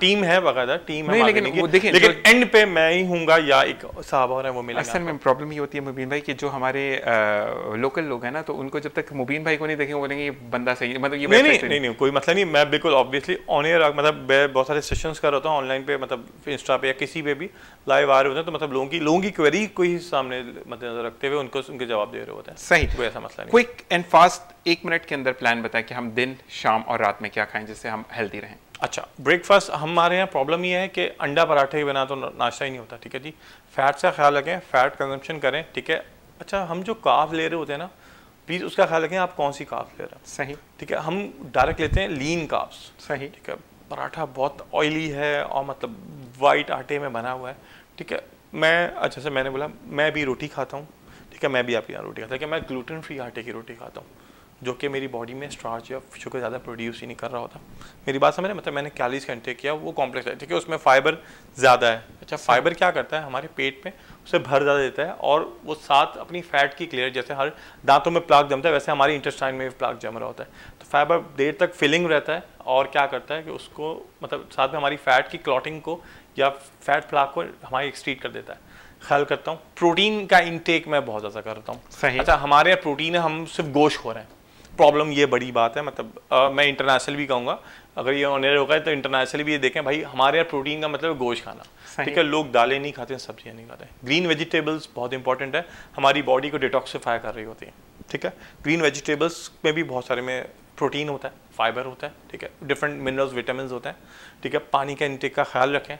टीम है वगैरह टीम है लेकिन वो देखिए लेकिन एंड पे मैं ही हूँ या एक साहब और है वो मिलेगा असल में प्रॉब्लम ये होती है मुबीन भाई कि जो हमारे आ, लोकल लोग हैं ना तो उनको जब तक मुबीन भाई को नहीं देखेंगे बोलेंगे ये बंदा सही है मतलब ये नहीं नहीं, नहीं नहीं कोई मतलब नहीं मैं बिल्कुल ऑब्वियसली ऑन एयर मतलब मैं बहुत सारे सेशन कर रहा हूँ ऑनलाइन पे मतलब इंस्टा पे या किसी पे भी लाइव आ रहे होते हैं तो मतलब लोगों की लोगों की क्वेरी को ही सामने मद्देनजर रखते हुए उनको उनके जवाब दे रहे होते हैं सही कोई ऐसा मसला नहीं क्विक एंड फास्ट एक मिनट के अंदर प्लान बताए कि हम दिन शाम और रात में क्या खाएं जिससे हम हेल्दी रहें अच्छा ब्रेकफास्ट हमारे यहाँ प्रॉब्लम ये है कि अंडा पराठे के बिना तो नाश्ता ही नहीं होता ठीक है जी फैट का ख्याल रखें फैट कंजम्पशन करें ठीक है अच्छा हम जो काफ ले रहे होते हैं ना प्लीज़ उसका ख्याल रखें आप कौन सी काफ ले रहे हैं सही ठीक है हम डायरेक्ट लेते हैं लीन काफ्स सही ठीक है पराठा बहुत ऑयली है और मतलब वाइट आटे में बना हुआ है ठीक है मैं अच्छा से मैंने बोला मैं भी रोटी खाता हूँ ठीक है मैं भी आपके यहाँ रोटी खाता है मैं ग्लूटेन फ्री आटे की रोटी खाता हूँ जो कि मेरी बॉडी में स्टार्च या शुगर ज़्यादा प्रोड्यूस ही नहीं कर रहा होता मेरी बात समझ रहे मतलब मैंने कैलीज का इंटेक किया वो कॉम्प्लेक्स है ठीक है उसमें फाइबर ज़्यादा है अच्छा फाइबर क्या करता है हमारे पेट में उसे भर ज़्यादा देता है और वो साथ अपनी फैट की क्लियर जैसे हर दांतों में प्लाक जमता है वैसे हमारे इंटेस्टाइन में भी प्लाक जम रहा होता है तो फाइबर देर तक फिलिंग रहता है और क्या करता है कि उसको मतलब साथ में हमारी फैट की क्लॉटिंग को या फैट प्लाक को हमारी एक्सट्रीट कर देता है ख्याल करता हूँ प्रोटीन का इनटेक मैं बहुत ज़्यादा करता हूँ अच्छा हमारे यहाँ प्रोटीन हम सिर्फ गोश्त खो रहे हैं प्रॉब्लम ये बड़ी बात है मतलब आ, मैं इंटरनेशनल भी कहूँगा अगर ये ऑनर होगा तो इंटरनेशनल भी ये देखें भाई हमारे यहाँ प्रोटीन का मतलब गोश्त खाना ठीक है लोग दालें नहीं खाते हैं सब्जियाँ नहीं खाते ग्रीन वेजिटेबल्स बहुत इंपॉर्टेंट है हमारी बॉडी को डिटॉक्सीफाई कर रही होती है ठीक है ग्रीन वेजिटेबल्स में भी बहुत सारे में प्रोटीन होता है फाइबर होता है ठीक है डिफरेंट मिनरल्स विटामिन होते हैं ठीक है पानी का इनटेक का ख्याल रखें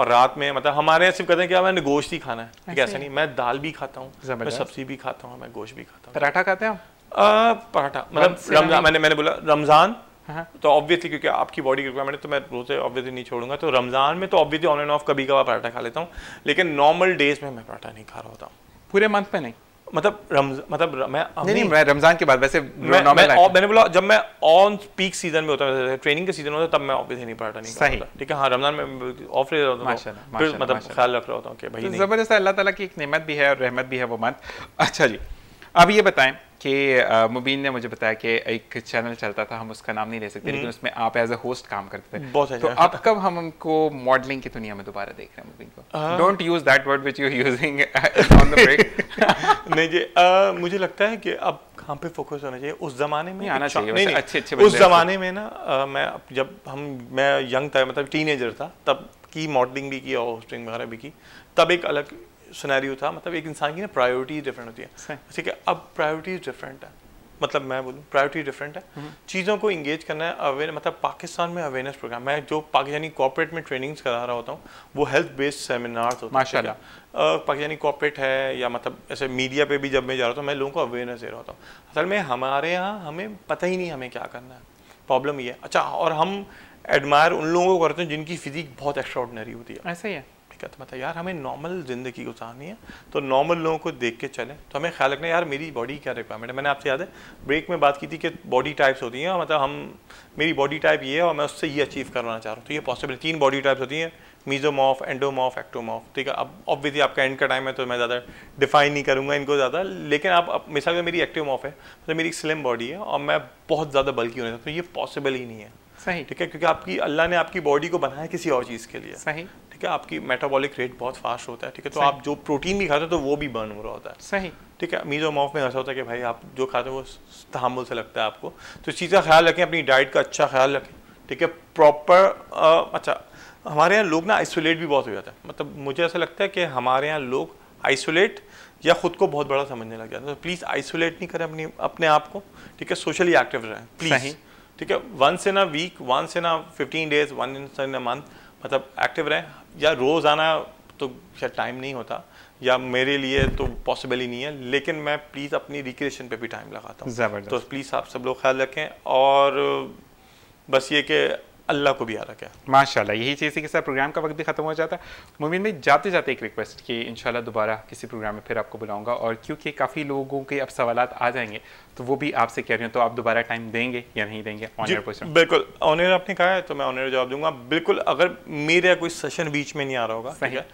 और रात में मतलब हमारे यहाँ सिर्फ कहते हैं कि मैंने गोश्त ही खाना है ऐसा अच्छा। नहीं मैं दाल भी खाता हूँ मैं सब्जी भी खाता हूँ मैं गोश्त भी खाता हूँ पराठा खाते हैं पराठा मतलब रमजान मैंने मैंने बोला रमज़ान हाँ। तो ऑब्वियसली क्योंकि आपकी बॉडी की रिक्वायरमेंट तो मैं रोज़ ऑब्वियसली नहीं छोड़ूंगा तो रमज़ान में तो ऑब्वियसली ऑन एंड ऑफ कभी कभार पराठा खा लेता हूँ लेकिन नॉर्मल डेज में मैं पराठा नहीं खा रहा होता हूँ पूरे मंथ में नहीं मतलब रमज मतलब मैं नहीं नहीं मैं रमजान के बाद वैसे मैं, मैं, मैंने बोला जब मैं ऑन पीक सीजन में होता है ट्रेनिंग के सीजन होता तब मैं ऑफिस नहीं पढ़ता नहीं सही ठीक है हाँ रमजान में ऑफ ले हूँ फिर मतलब ख्याल रख रहा होता हूँ कि भाई तो जबरदस्त अल्लाह ताला की एक नेमत भी है और रहमत भी है वो मंथ अच्छा जी अब ये बताएं कि मुबीन ने मुझे बताया कि एक चैनल चलता था हम उसका नाम नहीं ले सकते लेकिन हम्म। उसमें आप एज अ होस्ट काम करते थे तो अब कब हम हमको मॉडलिंग की दुनिया में दोबारा देख रहे हैं मुबीन को don't use that word which you using on the break नहीं जी आ, मुझे लगता है कि अब कहाँ पे फोकस होना चाहिए उस जमाने में आना चाहिए नहीं, अच्छे अच्छे उस जमाने में ना मैं जब हम मैं यंग था मतलब टीनेजर था तब की मॉडलिंग भी की और होस्टिंग वगैरह भी की तब एक अलग सुनहरी था मतलब एक इंसान की ना प्रायोरिटीज डिफरेंट होती है ठीक है अब प्रायोरिटीज डिफरेंट है मतलब मैं बोलूँ प्रायोरिटी डिफरेंट है हम्म। चीज़ों को इंगेज करना है अवेयर मतलब पाकिस्तान में अवेयरनेस प्रोग्राम मैं जो पाकिस्तानी कॉपरेट में ट्रेनिंग्स करा रहा होता हूँ वो हेल्थ बेस्ड सेमिनार होते हैं पाकिस्तानी कॉपरेट है या मतलब ऐसे मीडिया पे भी जब मैं जा रहा हूँ मैं लोगों को अवेयरनेस दे रहा होता हूँ असल में हमारे यहाँ हमें पता ही नहीं हमें क्या करना है प्रॉब्लम ये है अच्छा और हम एडमायर उन लोगों को करते हैं जिनकी फिजिक बहुत एक्स्ट्रा होती है ऐसा ही है मत तो है यार हमें नॉर्मल ज़िंदगी गुजारनी है तो नॉर्मल लोगों को देख के चलें तो हमें ख्याल रखना यार मेरी बॉडी क्या रिक्वायरमेंट है मैंने आपसे याद है ब्रेक में बात की थी कि बॉडी टाइप्स होती हैं मतलब हम मेरी बॉडी टाइप ये है और मैं उससे ये अचीव करवाना चाह रहा हूँ तो ये पॉसिबल तीन बॉडी टाइप्स होती हैं मीजोमॉफ एंडोमॉफ एक्टोमॉफ ठीक है अब ऑब्वियसली आपका एंड का टाइम है तो मैं ज़्यादा डिफाइन नहीं करूँगा इनको ज़्यादा लेकिन आप, मिसाल में मेरी एक्टिव मॉफ है मतलब मेरी स्लिम बॉडी है और मैं बहुत ज़्यादा बल्कि होने तो ये पॉसिबल ही नहीं है सही ठीक है क्योंकि आपकी अल्लाह ने आपकी बॉडी को बनाया किसी और चीज़ के लिए सही ठीक है आपकी मेटाबॉलिक रेट बहुत फास्ट होता है ठीक है तो आप जो प्रोटीन भी खाते हो तो वो भी बर्न हो रहा होता है सही ठीक है मीजो मॉफ में ऐसा होता है कि भाई आप जो खाते हो वो तहमुल से लगता है आपको तो इस चीज़ का ख्याल रखें अपनी डाइट का अच्छा ख्याल रखें ठीक है प्रॉपर अच्छा हमारे यहाँ लोग ना आइसोलेट भी बहुत हो जाता है मतलब मुझे ऐसा लगता है कि हमारे यहाँ लोग आइसोलेट या ख़ुद को बहुत बड़ा समझने लग जाता है तो प्लीज़ आइसोलेट नहीं करें अपनी अपने आप को ठीक है सोशली एक्टिव रहें प्लीज़ ठीक है once in a week once in a fifteen days one in a month मतलब एक्टिव रहें या रोज़ आना तो शायद टाइम नहीं होता या मेरे लिए तो पॉसिबल ही नहीं है लेकिन मैं प्लीज़ अपनी रिक्रिएशन पे भी टाइम लगाता हूँ तो प्लीज़ आप सब लोग ख्याल रखें और बस ये कि अल्लाह को भी याद रखें माशाल्लाह यही चीज़ के साथ प्रोग्राम का वक्त भी ख़त्म हो जाता है मुमिन भाई जाते जाते एक रिक्वेस्ट कि इन दोबारा किसी प्रोग्राम में फिर आपको बुलाऊंगा और क्योंकि काफ़ी लोगों के अब सवाल आ जाएंगे तो वो भी आपसे कह रही हूँ तो आप दोबारा टाइम देंगे या नहीं देंगे ऑनर क्वेश्चन बिल्कुल ऑनर आपने कहा है तो मैं ऑनर जवाब दूंगा बिल्कुल अगर मेरा कोई सेशन बीच में नहीं आ रहा होगा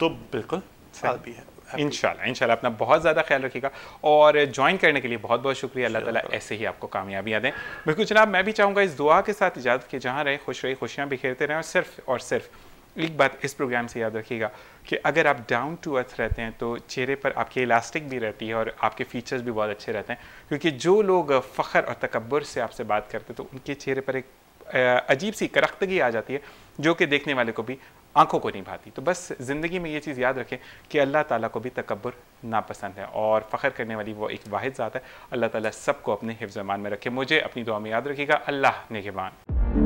तो बिल्कुल भी है इन इंशाल्लाह अपना बहुत ज़्यादा ख्याल रखिएगा और ज्वाइन करने के लिए बहुत बहुत शुक्रिया अल्लाह ताला ऐसे ही आपको कामयाबियाँ दें बिल्कुल जनाब मैं भी चाहूँगा इस दुआ के साथ इजाज़त के जहाँ रहें खुश रहे खुशियाँ बिखेरते रहें और सिर्फ और सिर्फ एक बात इस प्रोग्राम से याद रखिएगा कि अगर आप डाउन टू अर्थ रहते हैं तो चेहरे पर आपकी इलास्टिक भी रहती है और आपके फीचर्स भी बहुत अच्छे रहते हैं क्योंकि जो लोग फ़ख्र और तकबर से आपसे बात करते हैं तो उनके चेहरे पर एक अजीब सी करख्तगी आ जाती है जो कि देखने वाले को भी आंखों को नहीं भाती तो बस ज़िंदगी में ये चीज़ याद रखें कि अल्लाह ताला को भी तकबर नापसंद है और फ़ख्र करने वाली वो एक वाद ज़ात है अल्लाह ताला सबको अपने हिफ्ज़ मान में रखे मुझे अपनी दुआ में याद रखेगा अल्लाह नेगबान